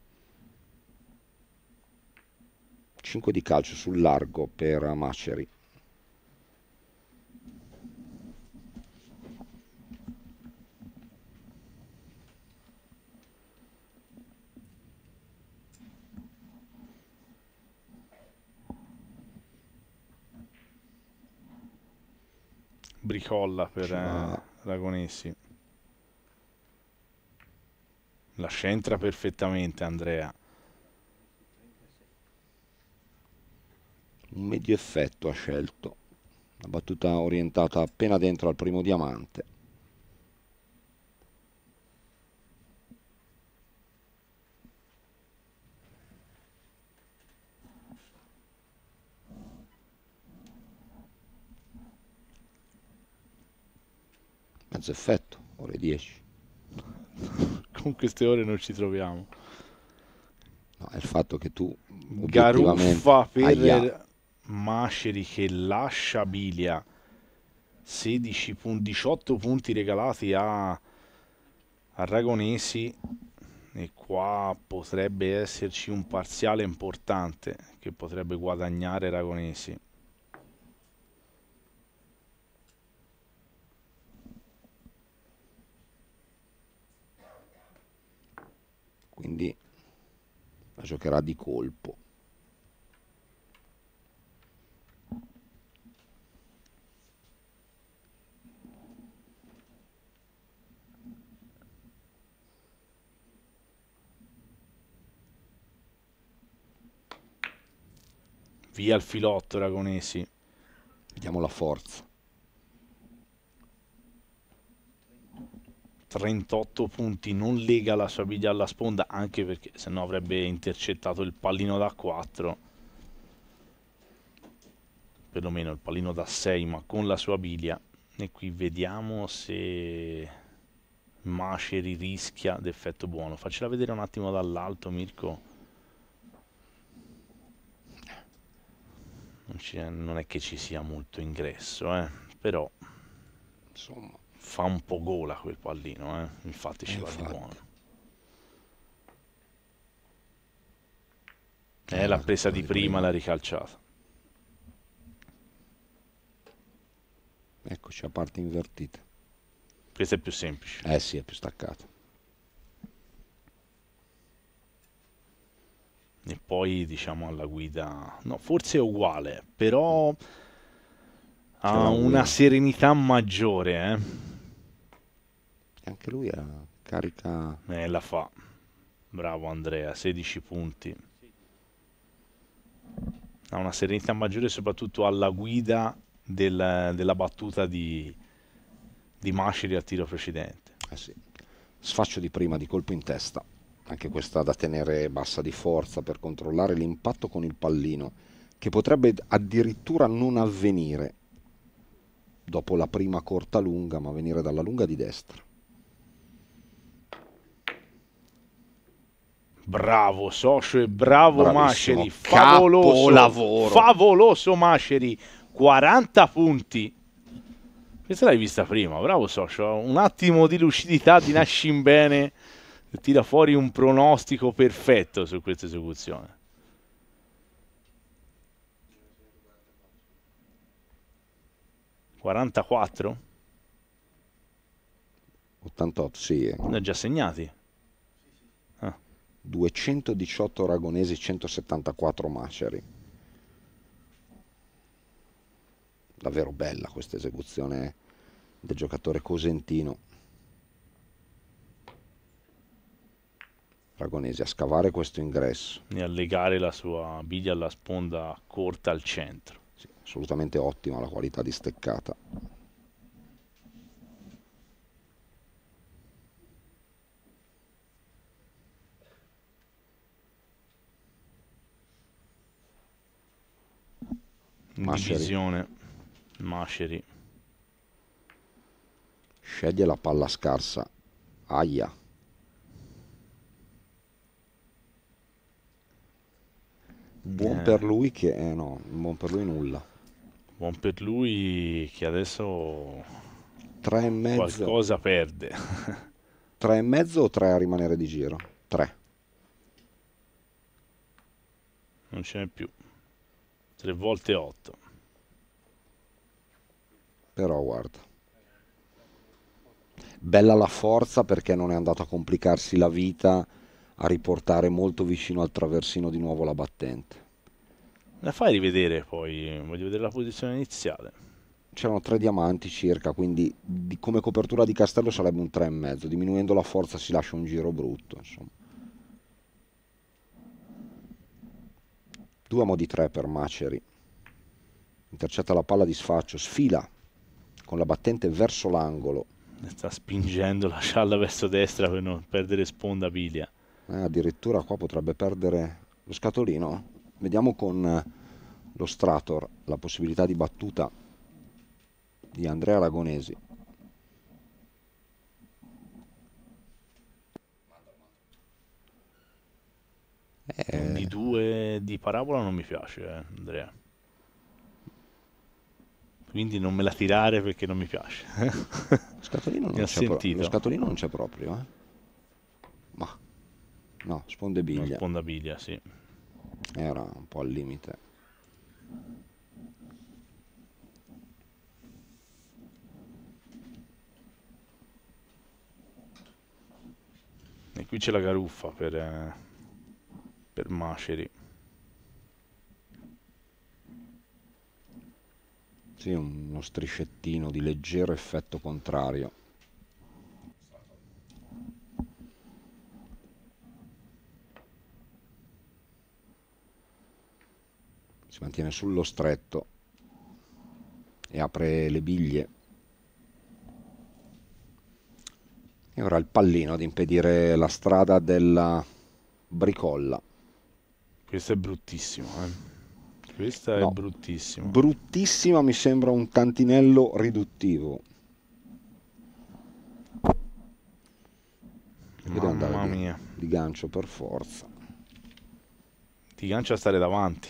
5 di calcio sul largo per Maceri. colla per eh, Ragonessi. La scentra perfettamente Andrea. Un medio effetto ha scelto. La battuta orientata appena dentro al primo diamante. senza effetto, ore 10. *laughs* Con queste ore non ci troviamo. No, è il fatto che tu... Garuffa per aia. Masceri che lascia Bilia. 16, 18 punti regalati a, a Ragonesi e qua potrebbe esserci un parziale importante che potrebbe guadagnare Ragonesi. quindi la giocherà di colpo. Via il filotto, Ragonesi. Vediamo la forza. 38 punti, non lega la sua biglia alla sponda, anche perché se no avrebbe intercettato il pallino da 4. Perlomeno il pallino da 6, ma con la sua biglia. E qui vediamo se Maceri rischia d'effetto buono. Faccela vedere un attimo dall'alto, Mirko. Non, non, è che ci sia molto ingresso, eh? però... Insomma fa un po' gola quel pallino, eh? infatti ci eh, infatti. va eh, eh, di buono. È eh, la presa di prima, la ricalciata. Eccoci a parte invertita. Questa è più semplice. Eh sì, è più staccata. E poi diciamo alla guida, no, forse è uguale, però mm. ha una serenità maggiore. Eh? E anche lui ha carica... Eh, la fa. Bravo Andrea, 16 punti. Ha una serenità maggiore soprattutto alla guida del, della battuta di, di Masciri al tiro precedente. Eh sì. Sfaccio di prima di colpo in testa, anche questa da tenere bassa di forza per controllare l'impatto con il pallino, che potrebbe addirittura non avvenire dopo la prima corta lunga, ma venire dalla lunga di destra. Bravo Socio e bravo Bravissimo. Masceri, favoloso, Capolavoro. favoloso Masceri, 40 punti. Questa l'hai vista prima, bravo Socio, un attimo di lucidità di in bene, tira fuori un pronostico perfetto su questa esecuzione. «44?» «88, sì». Eh. Ne ha già segnati. 218 aragonesi, 174 maceri. Davvero bella questa esecuzione del giocatore cosentino. Aragonesi a scavare questo ingresso. E a legare la sua biglia alla sponda corta al centro. Sì, assolutamente ottima la qualità di steccata. Masceri. Divisione. Masceri. Sceglie la palla scarsa. Aia. Buon eh. per lui che... Eh no, buon per lui nulla. Buon per lui che adesso... Tre e mezzo. Qualcosa perde. *laughs* tre e mezzo o tre a rimanere di giro? Tre. Non ce n'è più. 3 volte 8 però guarda bella la forza perché non è andata a complicarsi la vita a riportare molto vicino al traversino di nuovo la battente la fai rivedere poi voglio vedere la posizione iniziale c'erano tre diamanti circa quindi come copertura di castello sarebbe un 3,5 diminuendo la forza si lascia un giro brutto insomma Duomo di 3 per Maceri. Intercetta la palla di sfaccio, sfila con la battente verso l'angolo. Sta spingendo la scialla verso destra per non perdere sponda Biglia. Eh, addirittura qua potrebbe perdere lo scatolino. Vediamo con eh, lo Strator la possibilità di battuta di Andrea Aragonesi. Eh... Di due di parabola non mi piace, eh, Andrea. Quindi non me la tirare perché non mi piace. *laughs* scatolino non, c'è, pro- lo scatolino non c'è proprio, eh? Ma no, spondebiglia. biglia, sì. Era un po' al limite. E qui c'è la garuffa per... Eh per Maceri. Sì, uno striscettino di leggero effetto contrario. Si mantiene sullo stretto e apre le biglie. E ora il pallino ad impedire la strada della bricolla. Questo è bruttissimo, eh. Questa no, è bruttissima. Bruttissima mi sembra un tantinello riduttivo. Devo andare mia. Di, gancio per forza. Ti gancio a stare davanti.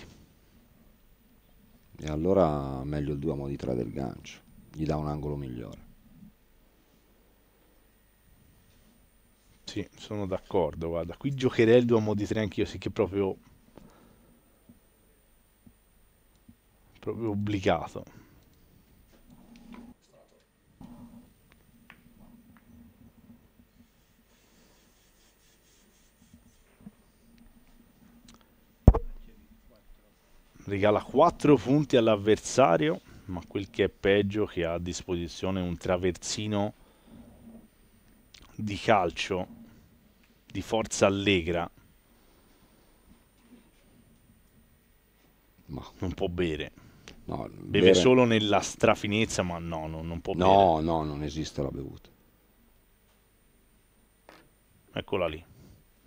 E allora meglio il 2 a mo' di 3 del gancio. Gli dà un angolo migliore. Sì, sono d'accordo. Guarda, qui giocherei il 2 a mo' di 3 anch'io, sì che proprio proprio obbligato. Regala 4 punti all'avversario, ma quel che è peggio che ha a disposizione un traversino di calcio di forza allegra ma non può bere No, Beve bere... solo nella strafinezza, ma no, no non può no, bere. No, no, non esiste la bevuta. Eccola lì.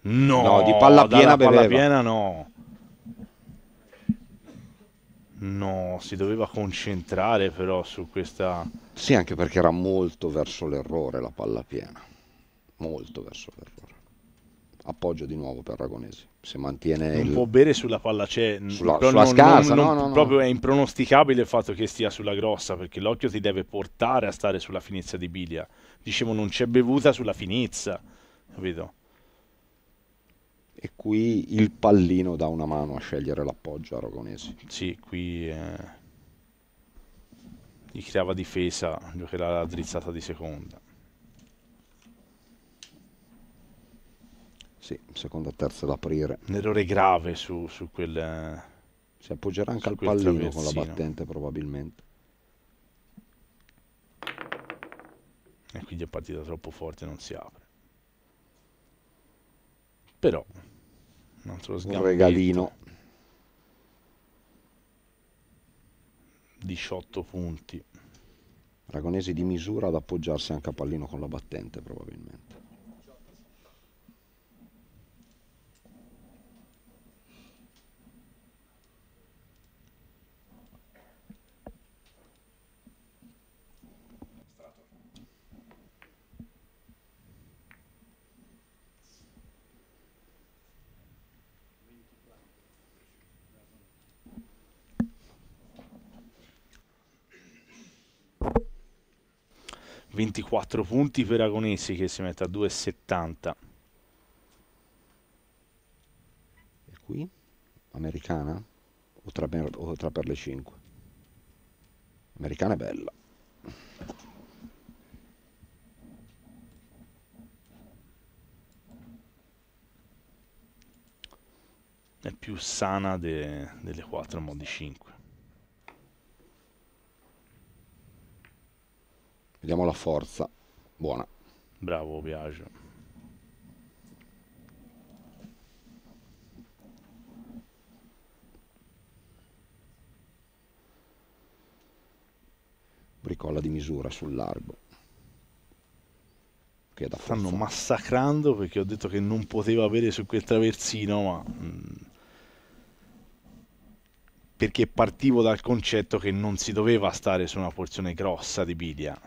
No, no di palla piena beveva. Palla piena no. No, si doveva concentrare però su questa... Sì, anche perché era molto verso l'errore la palla piena. Molto verso l'errore appoggio di nuovo per Ragonesi. Se mantiene non il... può bere sulla palla c'è cioè, sulla, sulla non, scarsa, non, no, no, no. proprio è impronosticabile il fatto che stia sulla grossa perché l'occhio ti deve portare a stare sulla finezza di Bilia. Dicevo non c'è bevuta sulla finezza, capito? E qui il pallino dà una mano a scegliere l'appoggio a Ragonesi. Sì, qui eh... gli creava difesa, giocherà la drizzata di seconda. Sì, seconda, terza ad aprire. Un errore grave su, su quel... Si appoggerà anche al pallino con la battente probabilmente. E quindi è partita troppo forte, non si apre. Però, un altro sgambetto. Un regalino. 18 punti. Aragonesi di misura ad appoggiarsi anche a pallino con la battente probabilmente. 24 punti per Agonesi che si mette a 2,70. E qui? Americana? O tra, o tra per le 5? Americana è bella. È più sana de, delle 4 modi 5. Vediamo la forza. Buona. Bravo, piace. Bricolla di misura sul largo. Che da Stanno forza. massacrando perché ho detto che non poteva avere su quel traversino, ma... Mm, perché partivo dal concetto che non si doveva stare su una porzione grossa di biglia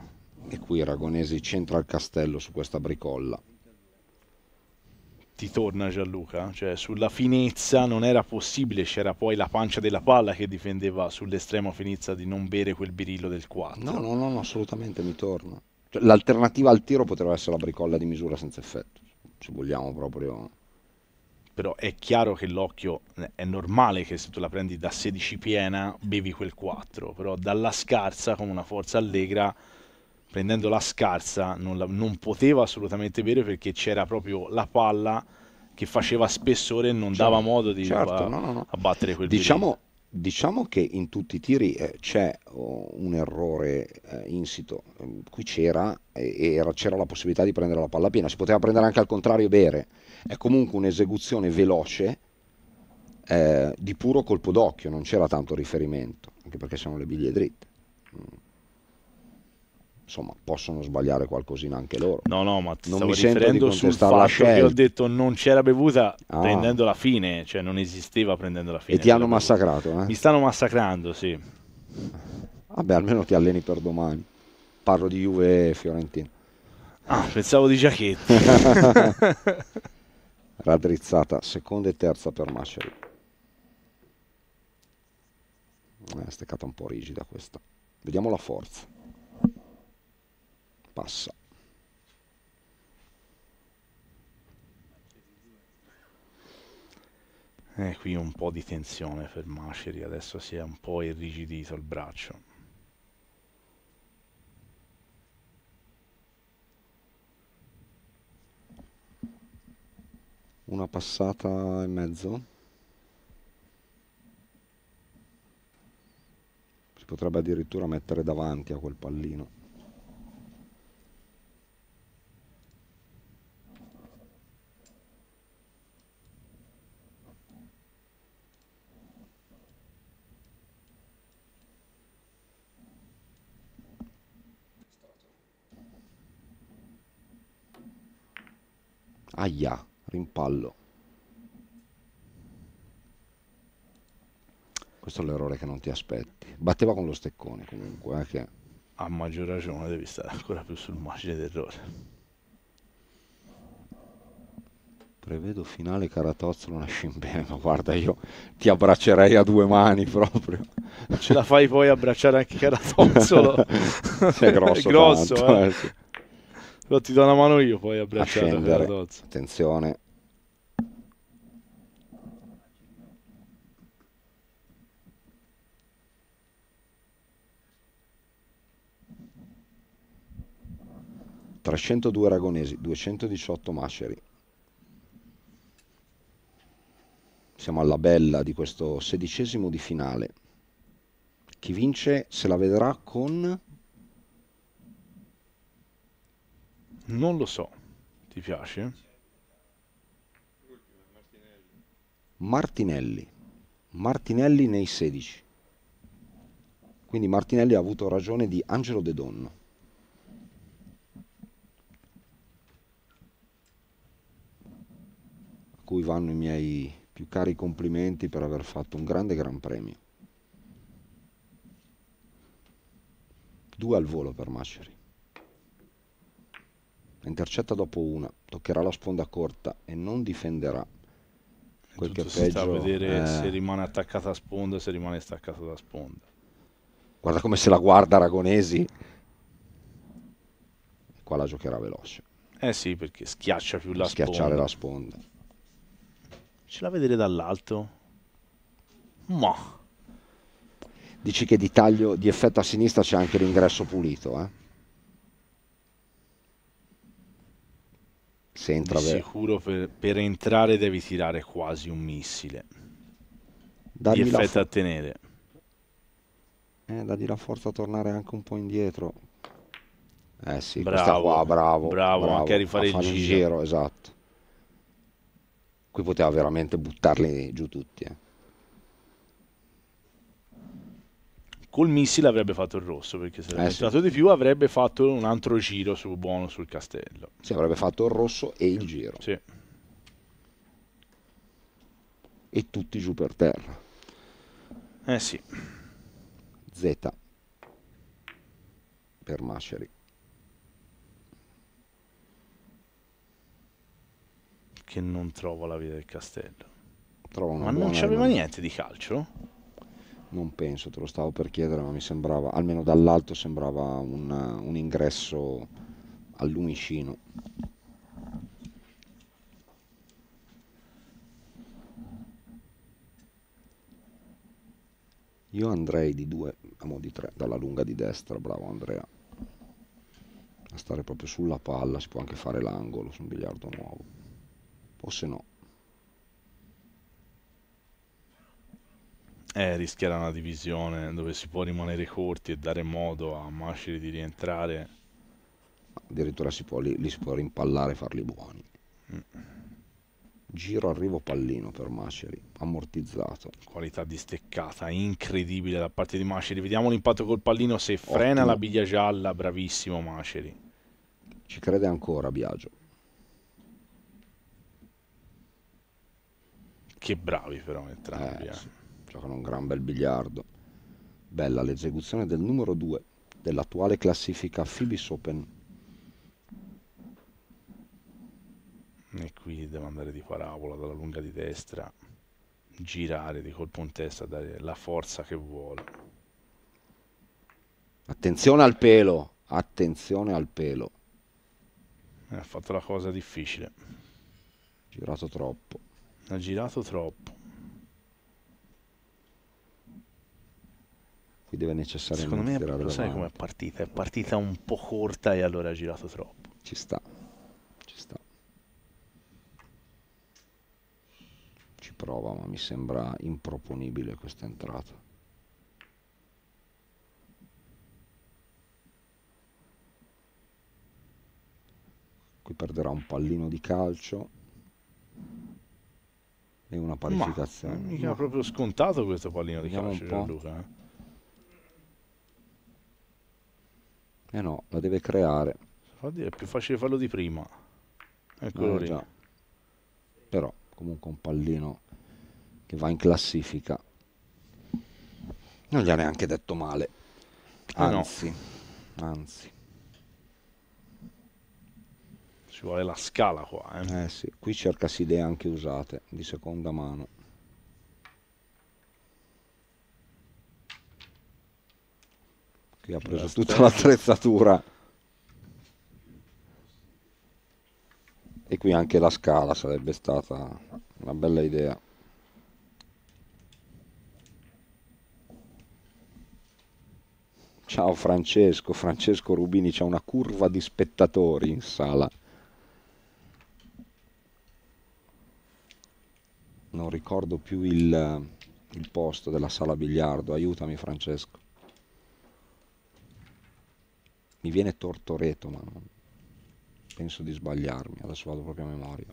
e qui Aragonesi centra il castello su questa bricolla. Ti torna Gianluca? Cioè sulla finezza non era possibile, c'era poi la pancia della palla che difendeva sull'estrema finezza di non bere quel birillo del 4. No, no, no, no assolutamente mi torna. Cioè, l'alternativa al tiro poteva essere la bricolla di misura senza effetto, se vogliamo proprio però è chiaro che l'occhio è normale che se tu la prendi da 16 piena bevi quel 4, però dalla scarsa con una forza allegra prendendo la scarsa non, la, non poteva assolutamente bere perché c'era proprio la palla che faceva spessore e non certo, dava modo di certo, a, uh, no, no, no. abbattere quel diciamo, diciamo che in tutti i tiri eh, c'è oh, un errore eh, insito. Ehm, qui c'era, era, c'era, la possibilità di prendere la palla piena, si poteva prendere anche al contrario bere. È comunque un'esecuzione veloce eh, di puro colpo d'occhio, non c'era tanto riferimento, anche perché sono le biglie dritte. Mm insomma, possono sbagliare qualcosina anche loro. No, no, ma non mi sento di sul fascio che ho detto non c'era bevuta ah. prendendo la fine, cioè non esisteva prendendo la fine. E ti hanno cioè, massacrato, eh? Mi stanno massacrando, sì. Vabbè, almeno ti alleni per domani. Parlo di Juve e Fiorentina. Ah, pensavo di Giachetti. *laughs* Raddrizzata, seconda e terza per Masceri. Eh, è steccata un po' rigida questa. Vediamo la forza passa. E eh, qui un po' di tensione per Maceri, adesso si è un po' irrigidito il braccio. Una passata e mezzo. Si potrebbe addirittura mettere davanti a quel pallino. Aia, rimpallo. Questo è l'errore che non ti aspetti. Batteva con lo steccone comunque. Eh, che... A maggior ragione devi stare ancora più sul margine d'errore. Prevedo finale Caratozzo non scimmione, ma guarda io ti abbraccerei a due mani proprio. Ce la fai poi abbracciare anche Caratozzo? *laughs* Sei grosso. grosso tanto, eh. Eh, sì. Però ti do una mano io poi abbracciato per Dozza. Attenzione. Trecentodue aragonesi, 218 maceri. Siamo alla bella di questo sedicesimo di finale. Chi vince se la vedrà con Non lo so. Ti piace? Martinelli. Martinelli nei 16. Quindi Martinelli ha avuto ragione di Angelo De Donno. A cui vanno i miei più cari complimenti per aver fatto un grande gran premio. Due al volo per Maceri intercetta dopo una, toccherà la sponda corta e non difenderà. Quel Tutto che si peggio, sta a vedere eh... se rimane attaccata a sponda, se rimane staccata da sponda. Guarda come se la guarda Aragonesi. Qua la giocherà veloce. Eh sì, perché schiaccia più la sponda. Schiacciare la sponda. Ce la vedere dall'alto? Ma. Dici che di taglio, di effetto a sinistra c'è anche l'ingresso pulito, eh? Se entra per... sicuro per, per, entrare devi tirare quasi un missile. Dargli di effetto a tenere. Eh, dagli la forza a tornare anche un po' indietro. Eh sì, bravo, qua, bravo, bravo, bravo, anche a rifare a il giro. giro. Esatto. Qui poteva veramente buttarli giù tutti. Eh. col missile avrebbe fatto il rosso perché se avesse eh, entrato sì. di più avrebbe fatto un altro giro sul buono sul castello si avrebbe fatto il rosso e il giro sì. e tutti giù per terra eh sì Z per Masceri che non trova la via del castello ma non c'aveva niente di calcio non penso, te lo stavo per chiedere, ma mi sembrava, almeno dall'alto sembrava una, un ingresso al lumicino. Io andrei di due, a mo' di tre, dalla lunga di destra, bravo Andrea. A stare proprio sulla palla si può anche fare l'angolo su un biliardo nuovo. O se no, eh, rischierà una divisione dove si può rimanere corti e dare modo a Masciri di rientrare. Addirittura si può, li, li si può rimpallare e farli buoni. Mm. Giro arrivo pallino per Masciri, ammortizzato. Qualità di steccata incredibile da parte di Masciri. Vediamo l'impatto col pallino se Ottimo. frena la biglia gialla, bravissimo Masciri. Ci crede ancora Biagio. Che bravi però entrambi. Eh, eh. sì giocano un gran bel biliardo. Bella l'esecuzione del numero 2 dell'attuale classifica Phibis Open. E qui deve andare di parabola dalla lunga di destra, girare di colpo in testa, dare la forza che vuole. Attenzione al pelo, attenzione al pelo. Ha fatto la cosa difficile. Girato troppo. Ha girato troppo. che deve necessariamente Secondo me, tirare lo sai com'è partita? È partita un po' corta e allora ha girato troppo. Ci sta, ci sta. Ci prova, ma mi sembra improponibile questa entrata. Qui perderà un pallino di calcio e una parificazione. Ma, mica ha proprio scontato questo pallino di Andiamo calcio, Gianluca. Eh? Eh no, la deve creare. Fa dire, è più facile farlo di prima. Eccolo eh, lì. Già. Però comunque un pallino che va in classifica. Non gli ha neanche detto male. Anzi, eh no. anzi. Ci vuole la scala qua. Eh. eh sì, qui cercasi idee anche usate di seconda mano. che ha preso tutta l'attrezzatura e qui anche la scala sarebbe stata una bella idea ciao Francesco Francesco Rubini c'è una curva di spettatori in sala non ricordo più il, il posto della sala biliardo aiutami Francesco mi viene Tortoreto, ma penso di sbagliarmi, adesso vado proprio a memoria.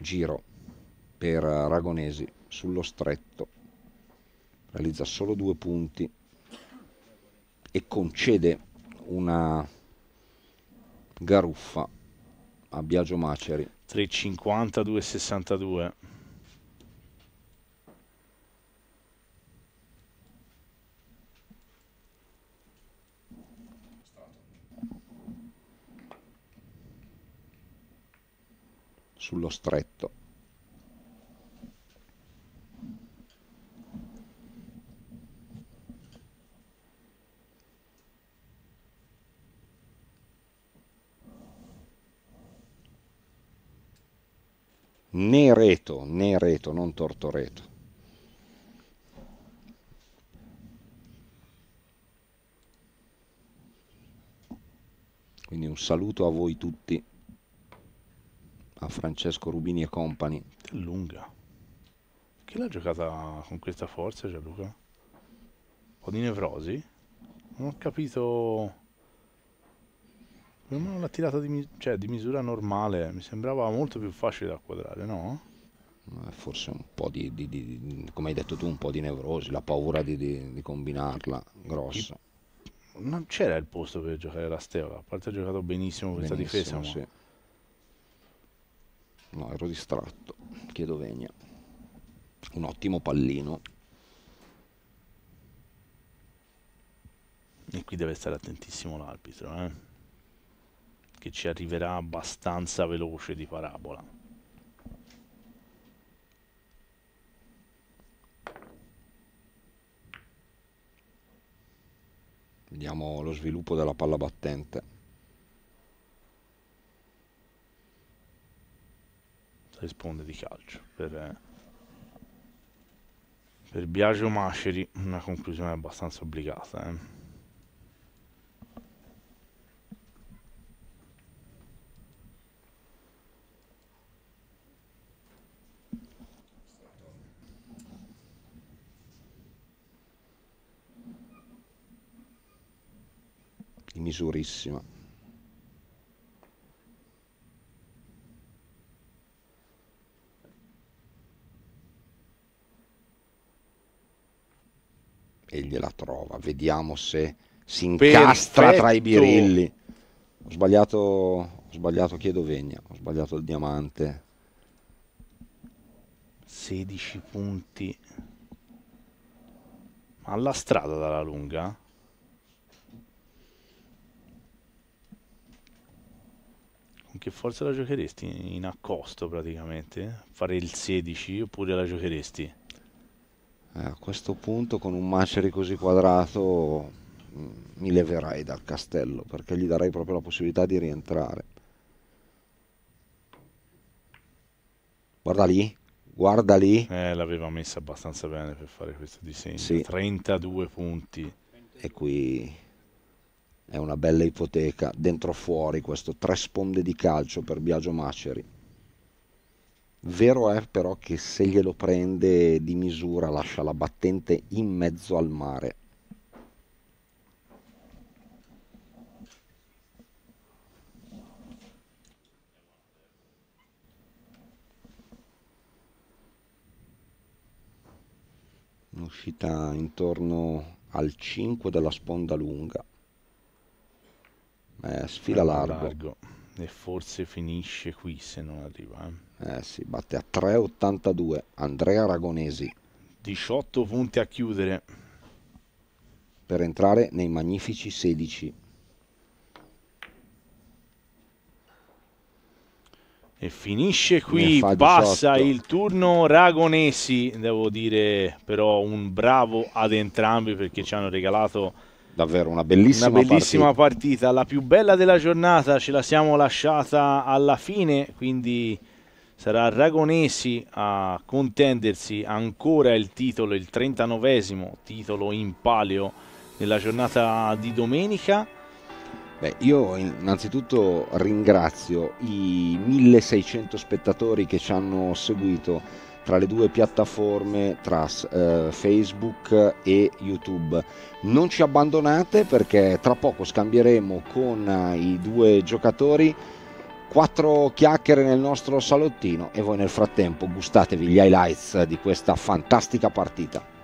Giro per Aragonesi eh, sullo stretto, realizza solo due punti e concede una garuffa a Biagio Maceri. 3,50, 62 sullo stretto. Né reto, né reto, non Tortoreto. Quindi un saluto a voi tutti a Francesco Rubini e compagni. Lunga. Chi l'ha giocata con questa forza Gianluca? Un po' di nevrosi? Non ho capito... Non l'ha tirata di, mi cioè, di, misura normale, mi sembrava molto più facile da quadrare, no? Forse un po' di, di, di come hai detto tu, un po' di nevrosi, la paura di, combinarla, grossa. Non c'era il posto per giocare la Steva, a parte ha giocato benissimo questa benissimo, difesa. Sì. Ma No, ero distratto. Chiedo venia. Un ottimo pallino. E qui deve stare attentissimo l'arbitro, eh? Che ci arriverà abbastanza veloce di parabola. Vediamo lo sviluppo della palla battente. risponde di calcio per, eh, per Biagio Maceri una conclusione abbastanza obbligata eh. misurissima e gliela trova. Vediamo se si incastra Perfetto. tra i birilli. Ho sbagliato, ho sbagliato chiedo Vegna, ho sbagliato il diamante. 16 punti. Ma alla strada dalla lunga? Con che forza la giocheresti? In accosto praticamente? Fare il 16 oppure la giocheresti? Eh, a questo punto con un Maceri così quadrato mm, mi leverai dal castello perché gli darei proprio la possibilità di rientrare guarda lì guarda lì eh, l'aveva messa abbastanza bene per fare questo disegno sì. 32 punti e qui è una bella ipoteca dentro fuori questo tre sponde di calcio per Biagio Maceri Vero è però che se glielo prende di misura lascia la battente in mezzo al mare. Un'uscita intorno al 5 della sponda lunga. Eh, sfila largo. largo. E forse finisce qui se non arriva. Eh. Eh, si batte a 3,82 Andrea Aragonesi. 18 punti a chiudere. Per entrare nei magnifici 16. E finisce qui, passa il turno Ragonesi, devo dire però un bravo ad entrambi perché ci hanno regalato davvero una bellissima, una bellissima partita. partita. la più bella della giornata, ce la siamo lasciata alla fine, quindi sarà Ragonesi a contendersi ancora il titolo, il 39esimo titolo in palio nella giornata di domenica. Beh, io innanzitutto ringrazio i 1600 spettatori che ci hanno seguito tra le due piattaforme, tra eh, Facebook e YouTube. Non ci abbandonate perché tra poco scambieremo con i due giocatori quattro chiacchiere nel nostro salottino e voi nel frattempo gustatevi gli highlights di questa fantastica partita.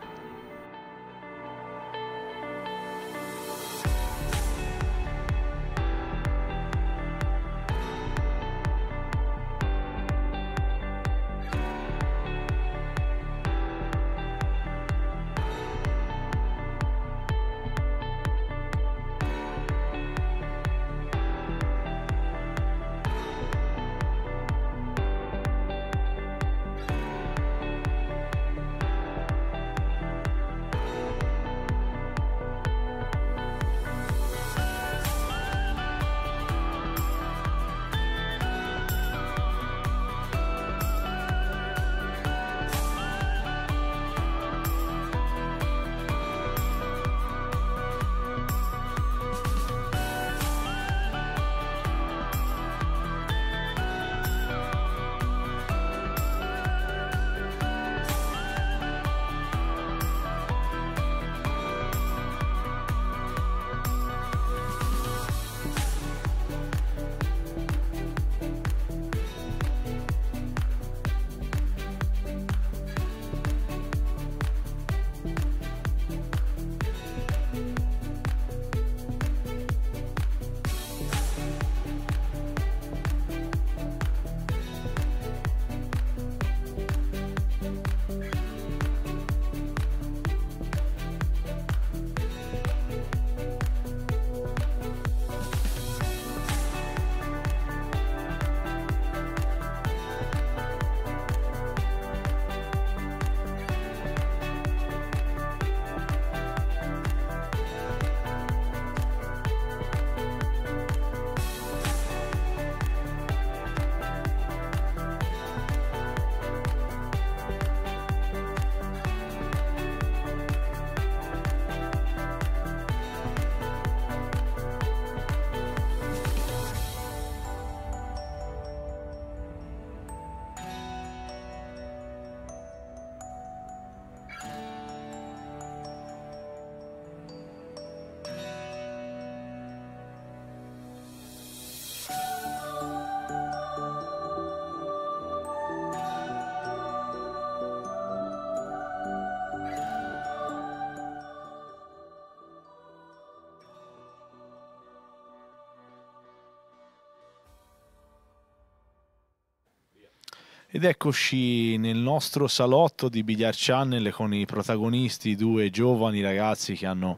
Ed eccoci nel nostro salotto di Bigliar Channel con i protagonisti, due giovani ragazzi che hanno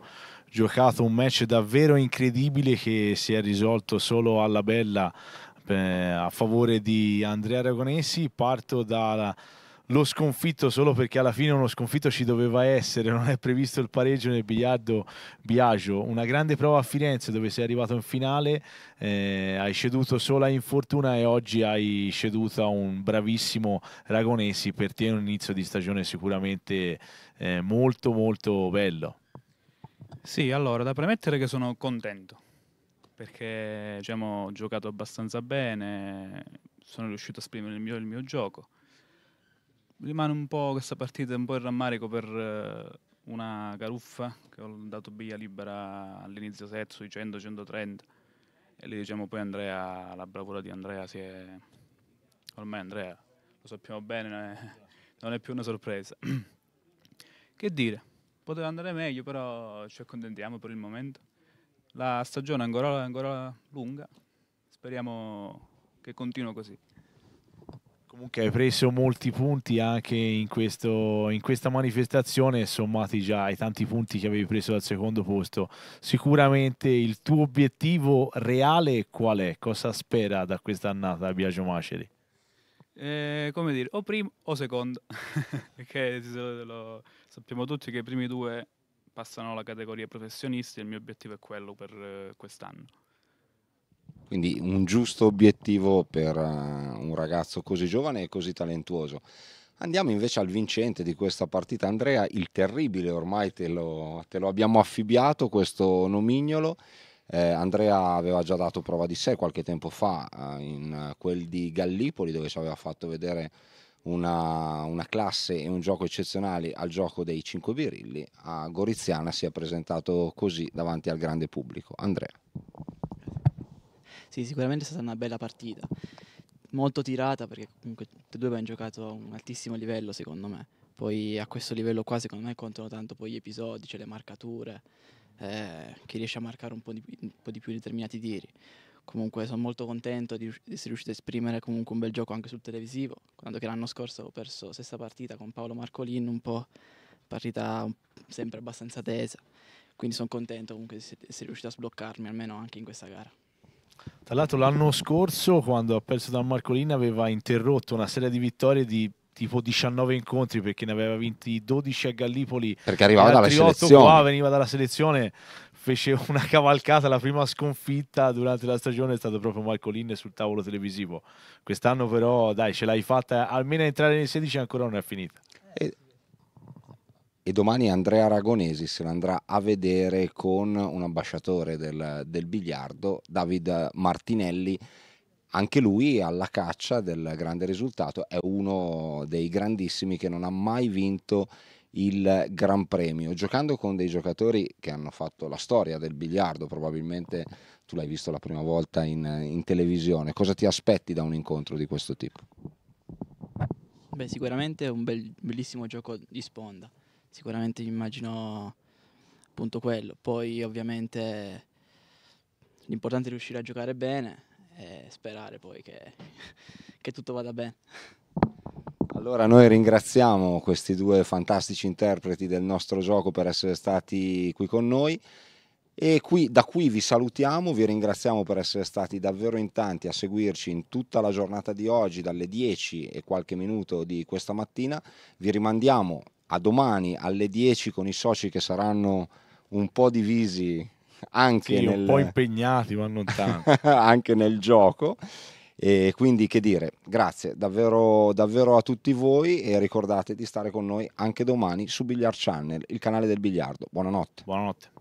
giocato un match davvero incredibile che si è risolto solo alla bella eh, a favore di Andrea Aragonesi. Parto dalla lo sconfitto solo perché alla fine uno sconfitto ci doveva essere, non è previsto il pareggio nel biliardo Biagio, una grande prova a Firenze dove sei arrivato in finale, eh, hai ceduto sola in fortuna e oggi hai ceduto a un bravissimo Ragonesi, per te è un inizio di stagione sicuramente eh, molto molto bello. Sì, allora da premettere che sono contento perché diciamo, ho giocato abbastanza bene, sono riuscito a esprimere il mio, il mio gioco rimane un po' questa partita un po' il rammarico per eh, una caruffa che ho dato via libera all'inizio set sui 100-130 e lì diciamo poi Andrea, la bravura di Andrea si è... ormai Andrea lo sappiamo bene, non è, non è più una sorpresa. *clears throat* che dire, poteva andare meglio però ci accontentiamo per il momento. La stagione è ancora, ancora lunga, speriamo che continua così. Comunque hai preso molti punti anche in, questo, in, questa manifestazione, sommati già ai tanti punti che avevi preso dal secondo posto. Sicuramente il tuo obiettivo reale qual è? Cosa spera da quest'annata Biagio Maceri? Eh, come dire, o primo o secondo, *laughs* perché lo, sappiamo tutti che i primi due passano alla categoria professionisti e il mio obiettivo è quello per eh, quest'anno. Quindi un giusto obiettivo per eh, un ragazzo così giovane e così talentuoso. Andiamo invece al vincente di questa partita, Andrea, il terribile, ormai te lo, te lo abbiamo affibbiato questo nomignolo. Eh, Andrea aveva già dato prova di sé qualche tempo fa eh, in quel di Gallipoli dove ci aveva fatto vedere una, una, classe e un gioco eccezionali al gioco dei 5 birilli, a Goriziana si è presentato così davanti al grande pubblico. Andrea. Sì, sicuramente è stata una bella partita, molto tirata perché comunque tutti e due abbiamo giocato a un altissimo livello secondo me. Poi a questo livello qua secondo me contano tanto poi gli episodi, cioè le marcature, eh, chi riesce a marcare un po, di, un po' di più determinati tiri comunque sono molto contento di, essere riuscito a esprimere comunque un bel gioco anche sul televisivo, quando che l'anno scorso ho perso la stessa partita con Paolo Marcolin, un po' partita sempre abbastanza tesa, quindi sono contento comunque di essere riuscito a sbloccarmi almeno anche in questa gara. Tra l'altro l'anno scorso, quando ha perso da Marcolina, aveva interrotto una serie di vittorie di tipo 19 incontri perché ne aveva vinti 12 a Gallipoli. Perché arrivava dalla selezione. Qua veniva dalla selezione, fece una cavalcata, la prima sconfitta durante la stagione è stato proprio Marcolin sul tavolo televisivo. Quest'anno però, dai, ce l'hai fatta, almeno entrare nei 16 ancora non è finita. Eh e domani Andrea Aragonesi se ne andrà a vedere con un ambasciatore del, del biliardo, David Martinelli, anche lui alla caccia del grande risultato, è uno dei grandissimi che non ha mai vinto il Gran Premio, giocando con dei giocatori che hanno fatto la storia del biliardo, probabilmente tu l'hai visto la prima volta in, in televisione, cosa ti aspetti da un incontro di questo tipo? Beh, sicuramente è un bel, bellissimo gioco di sponda, sicuramente immagino appunto quello. Poi ovviamente l'importante è riuscire a giocare bene e sperare poi che, *laughs* che tutto vada bene. Allora noi ringraziamo questi due fantastici interpreti del nostro gioco per essere stati qui con noi e qui, da qui vi salutiamo, vi ringraziamo per essere stati davvero in tanti a seguirci in tutta la giornata di oggi dalle 10 e qualche minuto di questa mattina, vi rimandiamo a domani alle 10 con i soci che saranno un po' divisi anche, sì, nel... po impegnati, ma non tanto *laughs* anche nel gioco. E quindi che dire, grazie davvero, davvero, a tutti voi e ricordate di stare con noi anche domani su Billiard Channel, il canale del biliardo. Buonanotte. Buonanotte.